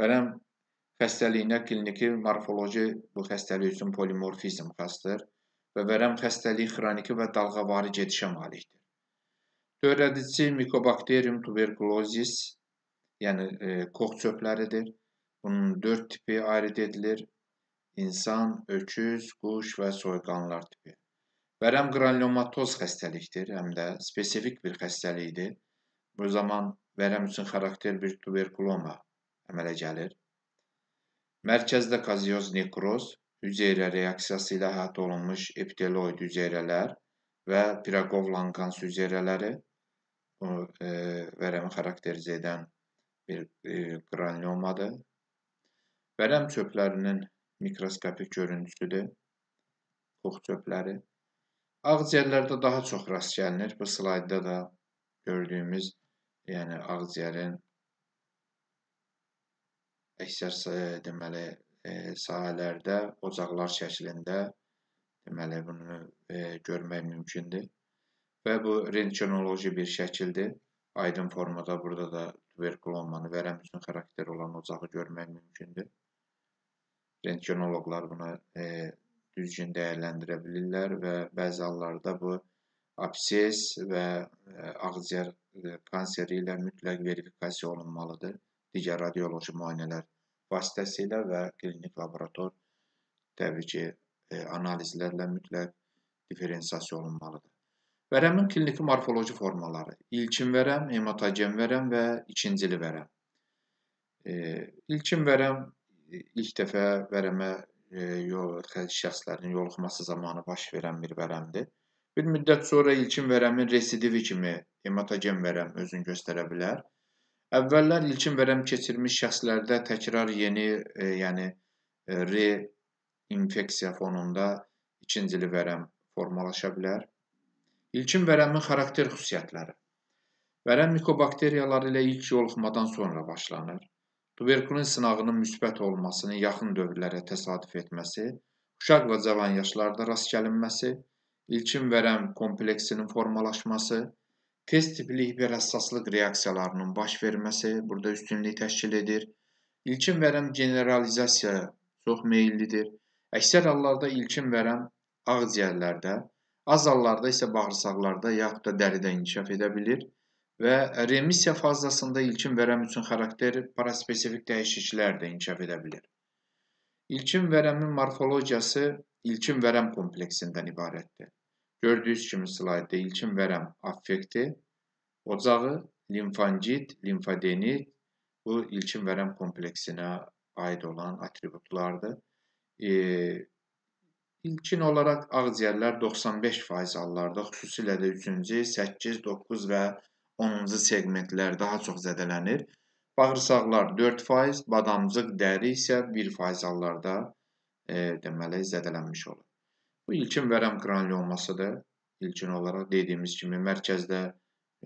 Speaker 1: Vərəm xəstəliyinə kliniki morfoloji bu xəstəlik üçün polimorfizm xastır və vərəm xəstəliyi xroniki və dalğavarı gedişə malikdir. Törədici Mycobacterium tuberculosis, yəni e, kox çöpləridir. Bunun dörd tipi ayrı edilir. İnsan, öküz, quş və soyqanlar tipi. Vərəm qranulomatoz xəstəlikdir, həm də spesifik bir xəstəlikdir. Bu zaman vərəm üçün xarakter bir tuberkuloma əmələ gəlir. Mərkəzdə kazioz nekroz, hüceyrə reaksiyası ilə əhatə olunmuş epiteloid hüceyrələr və piraqovlan kans hüceyrələri bu e, vərəmi xarakterizə edən bir e, qraniomadır. Vərəm çöplərinin mikroskopik görüntüsüdür. Pux çöpləri. Ağciyərlərdə daha çox rast gəlinir. Bu slaydda da gördüyümüz yəni ağciyərin əksər e, deməli e, sahələrdə ocaqlar şəklində deməli bunu e, görmək mümkündür. Və bu rentgenoloji bir şəkildir. Aydın formada burada da tuberkulommanı vərəm üçün xarakter olan ocağı görmək mümkündür. Rentgenoloqlar buna e, düzgün dəyərləndirə bilirlər və bəzi hallarda bu abses və e, ağciyər kanseri e, ilə mütləq verifikasiya olunmalıdır. Digər radioloji müayinələr vasitəsilə və klinik laborator təbii ki, e, analizlərlə mütləq diferensiasiya olunmalıdır. Vərəmin kliniki morfoloji formaları: ilkin vərəm, hematogen vərəm və ikincili vərəm. E, ilkin vərəm ilk dəfə vərəmə e, yol şəxslərin yoluxması zamanı baş verən bir vərəmdir. Bir müddət sonra ilkin vərəmin residivi kimi hematogen vərəm özünü göstərə bilər. Əvvəllər ilkin vərəm keçirmiş şəxslərdə təkrar yeni, e, yəni e, reinfeksiya fonunda ikincili vərəm formalaşa bilər. İlkin vərəmin xarakter xüsusiyyətləri. Vərəm mikobakteriyaları ilə ilk yoluxmadan sonra başlanır. Tuberkulin sınağının müsbət olmasını yaxın dövrlərə təsadüf etməsi, uşaq və cavan yaşlarda rast gəlinməsi, ilkin vərəm kompleksinin formalaşması, tez tipli hiperhəssaslıq reaksiyalarının baş verməsi burada üstünlük təşkil edir. İlkin vərəm generalizasiyaya çox meyillidir. Əksər hallarda ilkin vərəm ağciyərlərdə, az hallarda isə bağırsaqlarda yaxud da dəridə inkişaf edə bilir və remissiya fazasında ilkin vərəm üçün xarakter paraspesifik dəyişikliklər də inkişaf edə bilir. İlkin vərəmin morfologiyası ilkin vərəm kompleksindən ibarətdir. Gördüyünüz kimi slaytda ilkin vərəm affekti, ocağı limfangit, limfadenit bu ilkin vərəm kompleksinə aid olan atributlardır. E, ilkin olaraq ağciyərlər 95% hallarda, xüsusilə də 3-cü, 8, 9 və 10-cu segmentlər daha çox zədələnir. Bağırsaqlar 4%, badamcıq dəri isə 1% hallarda e, deməli zədələnmiş olur. Bu ilkin vərəm qranulyomasıdır. İlkin olaraq dediyimiz kimi mərkəzdə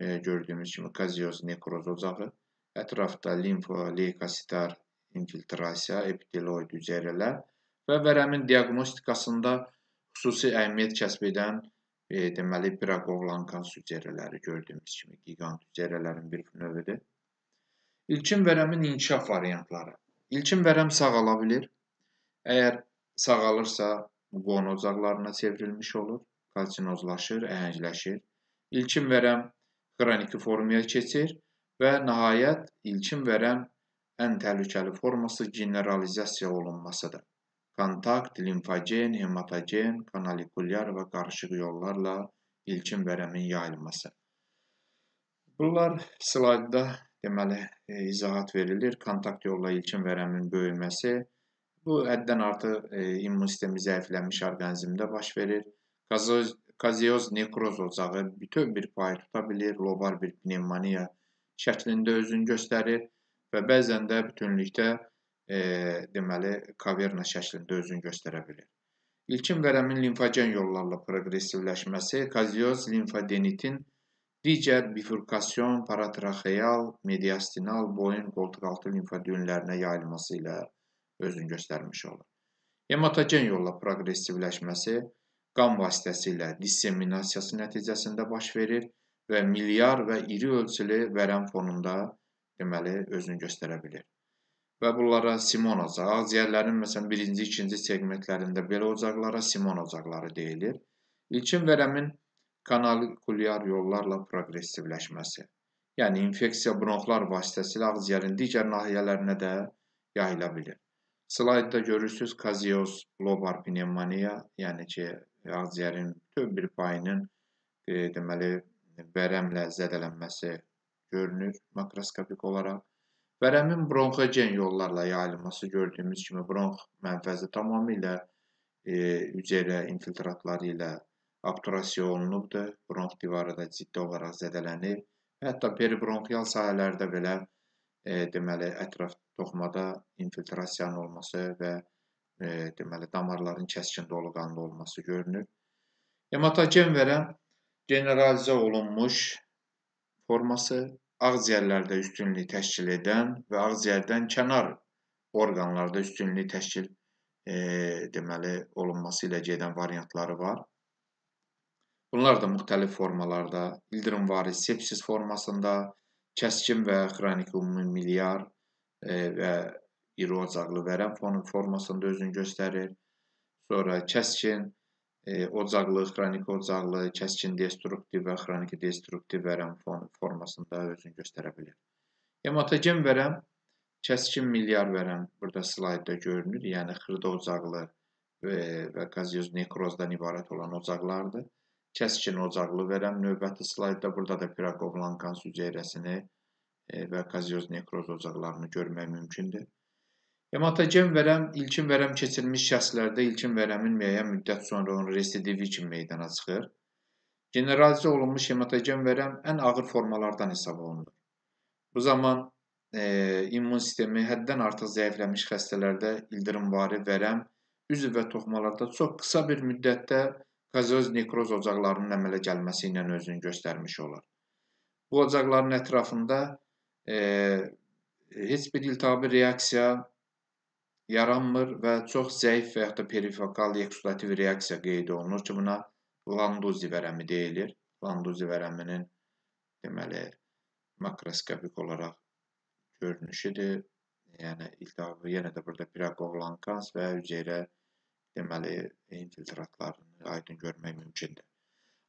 Speaker 1: e, gördüyümüz kimi kazioz nekroz ocağı, ətrafda limfo leykositar infiltrasiya, epiteloid hüceyrələr və vərəmin diaqnostikasında xüsusi əhəmiyyət kəsb edən e, deməli piraqovlankan hüceyrələri gördüyümüz kimi gigant hüceyrələrin bir növüdür. İlkin vərəmin inkişaf variantları. İlkin vərəm sağala bilir. Əgər sağalırsa, qon ocaqlarına çevrilmiş olur, karsinozlaşır, əhəngləşir. İlkin vərəm xroniki formaya keçir və nəhayət ilkin vərəm ən təhlükəli forması generalizasiya olunmasıdır. Kontakt, limfogen, hematogen, kanalikulyar və qarışıq yollarla ilkin vərəmin yayılması. Bunlar slaydda deməli izahat verilir. Kontakt yolla ilkin vərəmin böyüməsi, Bu həddən artıq e, immun sistemi zəiflənmiş orqanizmdə baş verir. Kazoz, kazeoz nekroz ocağı bütöv bir pay tuta bilir, lobar bir pnevmoniya şəklində özünü göstərir və bəzən də bütünlükdə e, deməli kaverna şəklində özünü göstərə bilir. İlkin vərəmin limfogen yollarla progressivləşməsi kazeoz limfadenitin digər bifurkasyon, paratraxeal, mediastinal, boyun, qoltuqaltı limfadüyünlərinə yayılması ilə özünü göstərmiş olur. Hematogen yolla proqresivləşməsi qan vasitəsilə disseminasiyası nəticəsində baş verir və milyar və iri ölçülü vərəm fonunda deməli özünü göstərə bilər. Və bunlara simonaza, ağciyərlərin məsələn 1-ci, 2-ci segmentlərində belə ocaqlara simon ocaqları deyilir. İlkin vərəmin kanalikulyar yollarla proqresivləşməsi. Yəni infeksiya bronxlar vasitəsilə ağciyərin digər nahiyələrinə də yayıla bilər. Slaydda görürsüz kazioz lobar pnevmoniya, yəni ki, ağciyərin bütün bir payının e, deməli vərəmlə zədələnməsi görünür makroskopik olaraq. Vərəmin bronxogen yollarla yayılması gördüyümüz kimi bronx mənfəzi tamamilə e, hüceyrə infiltratları ilə obturasiya olunubdur. Bronx divarı da ciddi olaraq zədələnib. Hətta peribronxial sahələrdə belə e, deməli ətraf toxumada infiltrasiyanın olması və e, deməli damarların kəskində olu qanda olması görünür. Hematogen verən generalizə olunmuş forması ağciyərlərdə üstünlüyü təşkil edən və ağciyərdən kənar orqanlarda üstünlüyü təşkil e, deməli olunması ilə gedən variantları var. Bunlar da müxtəlif formalarda, ildırımvari sepsis formasında, kəskin və xronik ümumiliyar, E, və irocaqlı vərəm fonu formasında özünü göstərir. Sonra kəskin, e, ocaqlı, xronik ocaqlı, kəskin destruktiv və xronik destruktiv vərəm fonu formasında özünü göstərə bilir. Hematogen vərəm kəskin milyar vərəm burada slaydda görünür. Yəni xırda ocaqlı e, və qazyoz nekrozdan ibarət olan ocaqlardır. Kəskin ocaqlı vərəm növbəti slaydda burada da Piraqov-Lankan süceyrəsini görürük E, və kaziyoz nekroz ocaqlarını görmək mümkündür. Hematogen vərəm, ilkin vərəm keçirilmiş şəxslərdə ilkin vərəmin müəyyən müddət sonra onun residivi kimi meydana çıxır. Generalizə olunmuş hematogen vərəm ən ağır formalardan hesab olunur. Bu zaman e, immun sistemi həddən artıq zəifləmiş xəstələrdə ildırımvari vərəm, üzv və toxumalarda çox qısa bir müddətdə kazoz nekroz ocaqlarının əmələ gəlməsi ilə özünü göstərmiş olar. Bu ocaqların ətrafında heç bir iltihabi reaksiya yaranmır və çox zəif və yaxud da perifokal yeksulativ reaksiya qeyd olunur ki, buna Landuzi vərəmi deyilir. Landuzi vərəminin deməli makroskopik olaraq görünüşüdür. Yəni iltihabı yenə də burada piraqovlankans və üzeyirə deməli infiltratlarını aydın görmək mümkündür.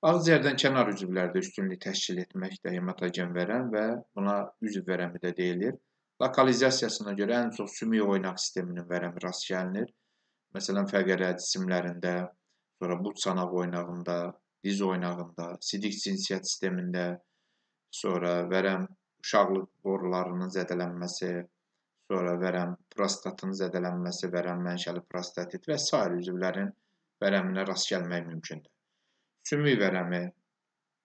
Speaker 1: Ağızciyərdən kənar üzvlərdə üstünlük təşkil etməkdə hematogen verən və buna üzv vərəmi də deyilir. Lokalizasiyasına görə ən çox sümük oynaq sisteminin vərəmi rast gəlinir. Məsələn, fəqərə cisimlərində, sonra but sanaq oynağında, diz oynağında, sidik cinsiyyət sistemində, sonra vərəm uşaqlıq borularının zədələnməsi, sonra vərəm prostatın zədələnməsi, vərəm mənşəli prostatit və s. üzvlərin vərəminə rast gəlmək mümkündür. Sümük vərəmi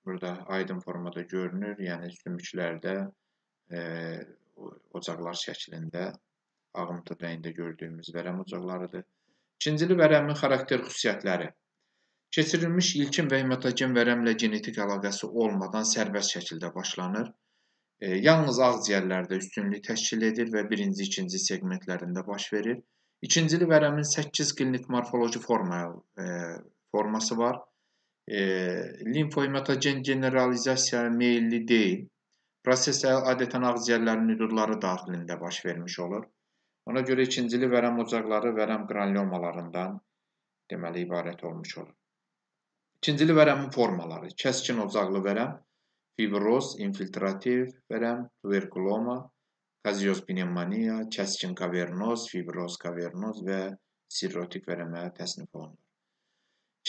Speaker 1: burada aydın formada görünür, yəni sümüklərdə e, ocaqlar şəklində ağımtı rəngdə gördüyümüz vərəm ocaqlarıdır. İkincili vərəmin xarakter xüsusiyyətləri. Keçirilmiş ilkin və hematogen vərəmlə genetik əlaqəsi olmadan sərbəst şəkildə başlanır. E, yalnız ağciyərlərdə üstünlük təşkil edir və birinci, ikinci segmentlərində baş verir. İkincili vərəmin 8 klinik morfoloji forma, e, forması var e, limfohematogen generalizasiyaya meyilli deyil. Proses adətən ağciyərlərin nüdurları daxilində baş vermiş olur. Ona görə ikincili vərəm ocaqları vərəm qranliomalarından deməli ibarət olmuş olur. İkincili vərəmin formaları: kəskin ocaqlı vərəm, fibroz, infiltrativ vərəm, tuberkuloma, kazios pnevmoniya, kəskin kavernoz, fibroz kavernoz və sirotik vərəmə təsnif olunur.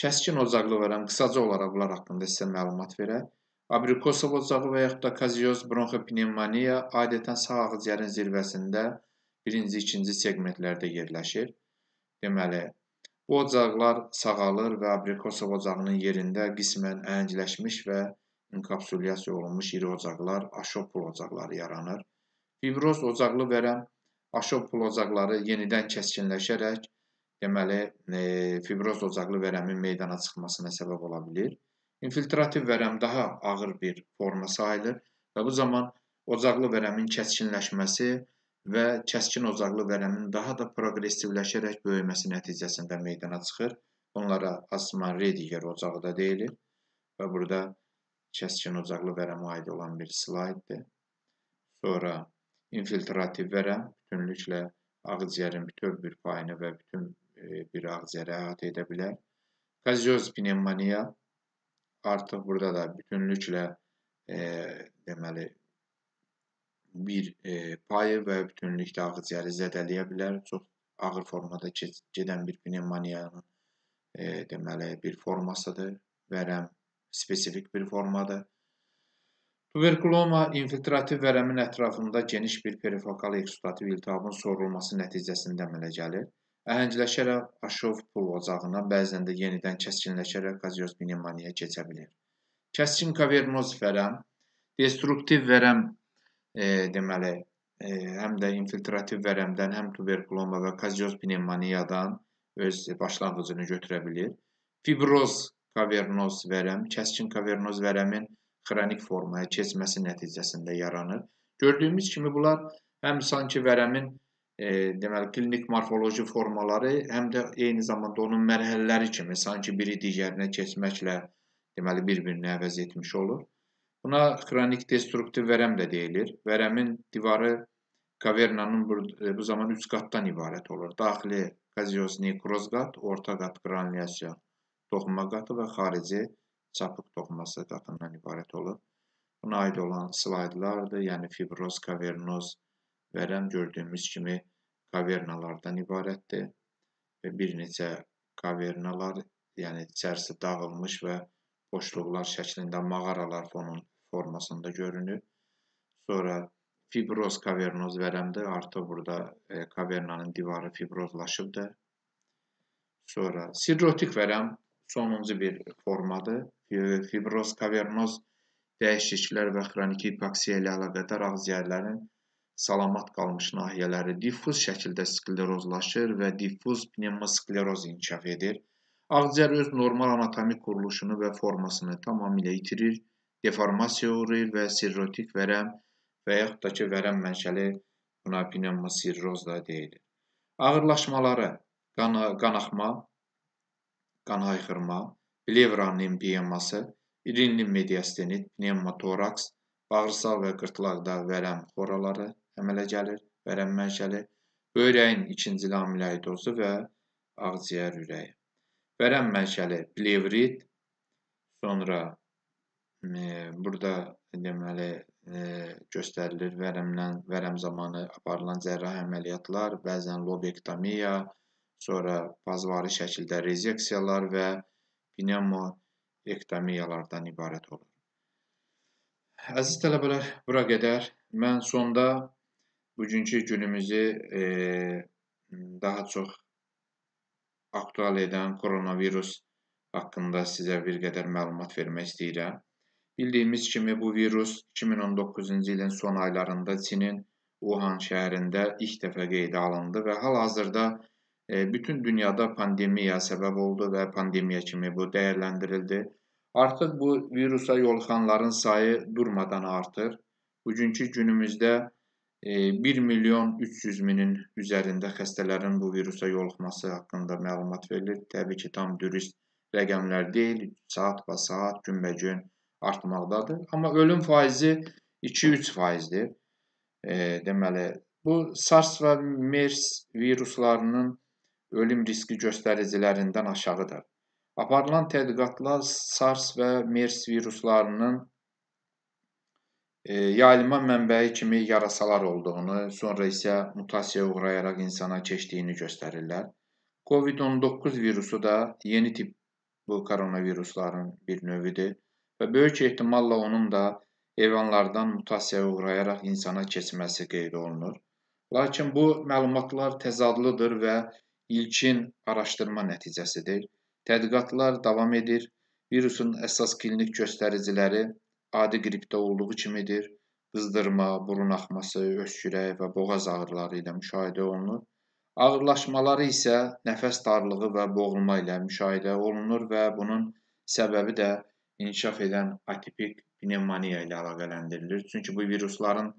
Speaker 1: Kəskin ocaqlı vərəm qısaca olaraq bunlar haqqında sizə məlumat verər. Abrikosov ocağı və yaxud da kazioz bronxopnevmoniya adətən sağ ağızciyərin zirvəsində 1-ci, 2-ci segmentlərdə yerləşir. Deməli, bu ocaqlar sağalır və abrikosov ocağının yerində qismən əhəngləşmiş və inkapsulyasiya olunmuş iri ocaqlar, aşopul ocaqları yaranır. Fibroz ocaqlı vərəm aşopul ocaqları yenidən kəskinləşərək deməli, e, fibroz ocaqlı vərəmin meydana çıxmasına səbəb ola bilir. İnfiltrativ vərəm daha ağır bir forma sayılır və bu zaman ocaqlı vərəmin kəskinləşməsi və kəskin ocaqlı vərəmin daha da progressivləşərək böyüməsi nəticəsində meydana çıxır. Onlara asma Rediger ocağı da deyilir və burada kəskin ocaqlı vərəmə aid olan bir slayddır. Sonra infiltrativ vərəm bütünlüklə ağciyərin bütöv bir payını və bütün E, bir ağ zərəat edə bilər. Qazioz pneumoniya artıq burada da bütünlüklə e, deməli bir e, payı və bütünlükdə ağızciyəri zədələyə bilər. Çox ağır formada gedən bir pneumoniyanın e, deməli bir formasıdır. Vərəm spesifik bir formadır. Tuberkuloma infiltrativ vərəmin ətrafında geniş bir perifokal eksudativ iltihabın sorulması nəticəsində əmələ gəlir. Əhəngləşərək aşov pul ocağına, bəzən də yenidən kəskinləşərək kardioz pnevmoniyaya keçə bilir. Kəskin kavernoz vərəm, destruktiv vərəm e, deməli, e, həm də infiltrativ vərəmdən, həm tuberkuloma və kardioz pnevmoniyadan öz başlanğıcını götürə bilir. Fibroz kavernoz vərəm, kəskin kavernoz vərəmin xronik formaya keçməsi nəticəsində yaranır. Gördüyümüz kimi bunlar həm sanki vərəmin e, deməli klinik morfoloji formaları həm də eyni zamanda onun mərhələləri kimi sanki biri digərinə keçməklə deməli bir-birini əvəz etmiş olur. Buna xronik destruktiv vərəm də deyilir. Vərəmin divarı kavernanın bu, e, bu zaman 3 qatdan ibarət olur. Daxili kazios nekroz qat, orta qat granulyasiya toxunma qatı və xarici çapıq toxunması qatından ibarət olur. Buna aid olan slaydlardır, yəni fibroz, kavernoz, və rəm gördüyümüz kimi kavernalardan ibarətdir və bir neçə kavernalar, yəni içərisi dağılmış və boşluqlar şəklində mağaralar fonun formasında görünür. Sonra fibroz kavernoz vərəmdir. Artıq burada e, kavernanın divarı fibrozlaşıbdır. Sonra sidrotik vərəm sonuncu bir formadır. Fibroz kavernoz dəyişikliklər və xroniki hipoksiya ilə əlaqədar ağız yərlərinin salamat qalmış nahiyələri diffuz şəkildə sklerozlaşır və diffuz pnevmoskleroz inkişaf edir. Ağciyər öz normal anatomik quruluşunu və formasını tamamilə itirir, deformasiya uğrayır və sirrotik vərəm və yaxud da ki, vərəm mənşəli buna pnevmosirroz da deyilir. Ağırlaşmaları qan, qanaxma, qan hayxırma, plevranın biyeması, irinli mediastinit, pnevmotoraks, bağırsaq və qırtlaqda vərəm xoraları, əmələ gəlir, vərəmə gəlir. Böyrəyin ikinci lamil aidozu və ağciyər ürəyi. Vərəm məşəli plevrit, sonra e, burada deməli e, göstərilir vərəmlən, vərəm zamanı aparılan cərrahi əməliyyatlar, bəzən lobektomiya, sonra bazvari şəkildə rezeksiyalar və pneumoektomiyalardan ibarət olur. Əziz tələbələr, bura qədər. Mən sonda bugünkü günümüzü e, daha çox aktual edən koronavirus haqqında sizə bir qədər məlumat vermək istəyirəm. Bildiyimiz kimi bu virus 2019-cu ilin son aylarında Çinin Wuhan şəhərində ilk dəfə qeydə alındı və hal-hazırda e, bütün dünyada pandemiya səbəb oldu və pandemiya kimi bu dəyərləndirildi. Artıq bu virusa yoluxanların sayı durmadan artır. Bugünkü günümüzdə 1 milyon 300 minin üzərində xəstələrin bu virusa yoluxması haqqında məlumat verilir. Təbii ki, tam dürüst rəqəmlər deyil, saat və saat, günbə-gün artmaqdadır. Amma ölüm faizi 2-3 faizdir. E, deməli, bu SARS və MERS viruslarının ölüm riski göstəricilərindən aşağıdır. Aparılan tədqiqatlar SARS və MERS viruslarının yayılma mənbəyi kimi yarasalar olduğunu, sonra isə mutasiyaya uğrayaraq insana keçdiyini göstərirlər. Covid-19 virusu da yeni tip bu koronavirusların bir növüdür və böyük ehtimalla onun da heyvanlardan mutasiyaya uğrayaraq insana keçməsi qeyd olunur. Lakin bu məlumatlar təzadlıdır və ilkin araşdırma nəticəsidir. Tədqiqatlar davam edir. Virusun əsas klinik göstəriciləri Adi qripdə olduğu kimidir. Qızdırma, burun axması, öskürək və boğaz ağrıları ilə müşahidə olunur. Ağırlaşmaları isə nəfəs darlığı və boğulma ilə müşahidə olunur və bunun səbəbi də inkişaf edən atipik pnevmoniya ilə əlaqələndirilir. Çünki bu virusların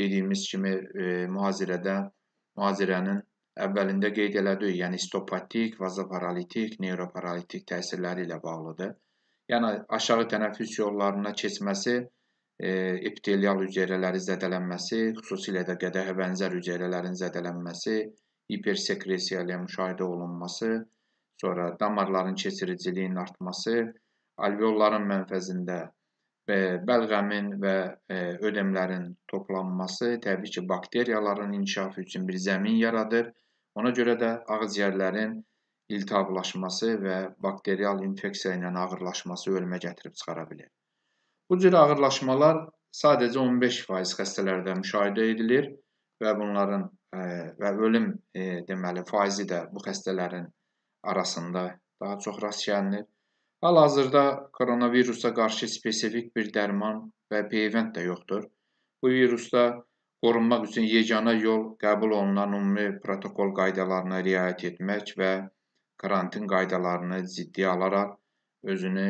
Speaker 1: dediyimiz kimi e, mühazirədə mühazirənin əvvəlində qeyd elədik, yəni histopatik, vazoparalitik, neuroparalitik təsirləri ilə bağlıdır yəni aşağı tənəffüs yollarına keçməsi, e, epitelial hüceyrələri zədələnməsi, xüsusilə də qədəhə bənzər hüceyrələrin zədələnməsi, hipersekresiya müşahidə olunması, sonra damarların keçiriciliyinin artması, alveolların mənfəzində və e, bəlğəmin və e, ödəmlərin toplanması təbii ki, bakteriyaların inkişafı üçün bir zəmin yaradır. Ona görə də ağciyərlərin iltihablaşması və bakterial infeksiya ilə ağırlaşması ölümə gətirib çıxara bilər. Bu cür ağırlaşmalar sadəcə 15% xəstələrdə müşahidə edilir və bunların ə, e, və ölüm ə, e, deməli faizi də bu xəstələrin arasında daha çox rast gəlinir. Hal-hazırda koronavirusa qarşı spesifik bir dərman və peyvənd də yoxdur. Bu virusda qorunmaq üçün yeganə yol qəbul olunan ümumi protokol qaydalarına riayət etmək və karantin qaydalarını ciddiyə alaraq özünü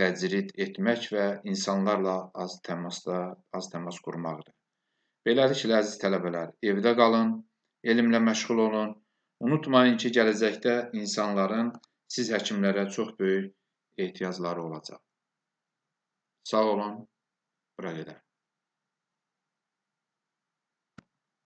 Speaker 1: təcrid etmək və insanlarla az təmasda, az təmas qurmaqdır. Beləliklə əziz tələbələr, evdə qalın, elmlə məşğul olun. Unutmayın ki, gələcəkdə insanların siz həkimlərə çox böyük ehtiyacları olacaq. Sağ olun. Bura gedək.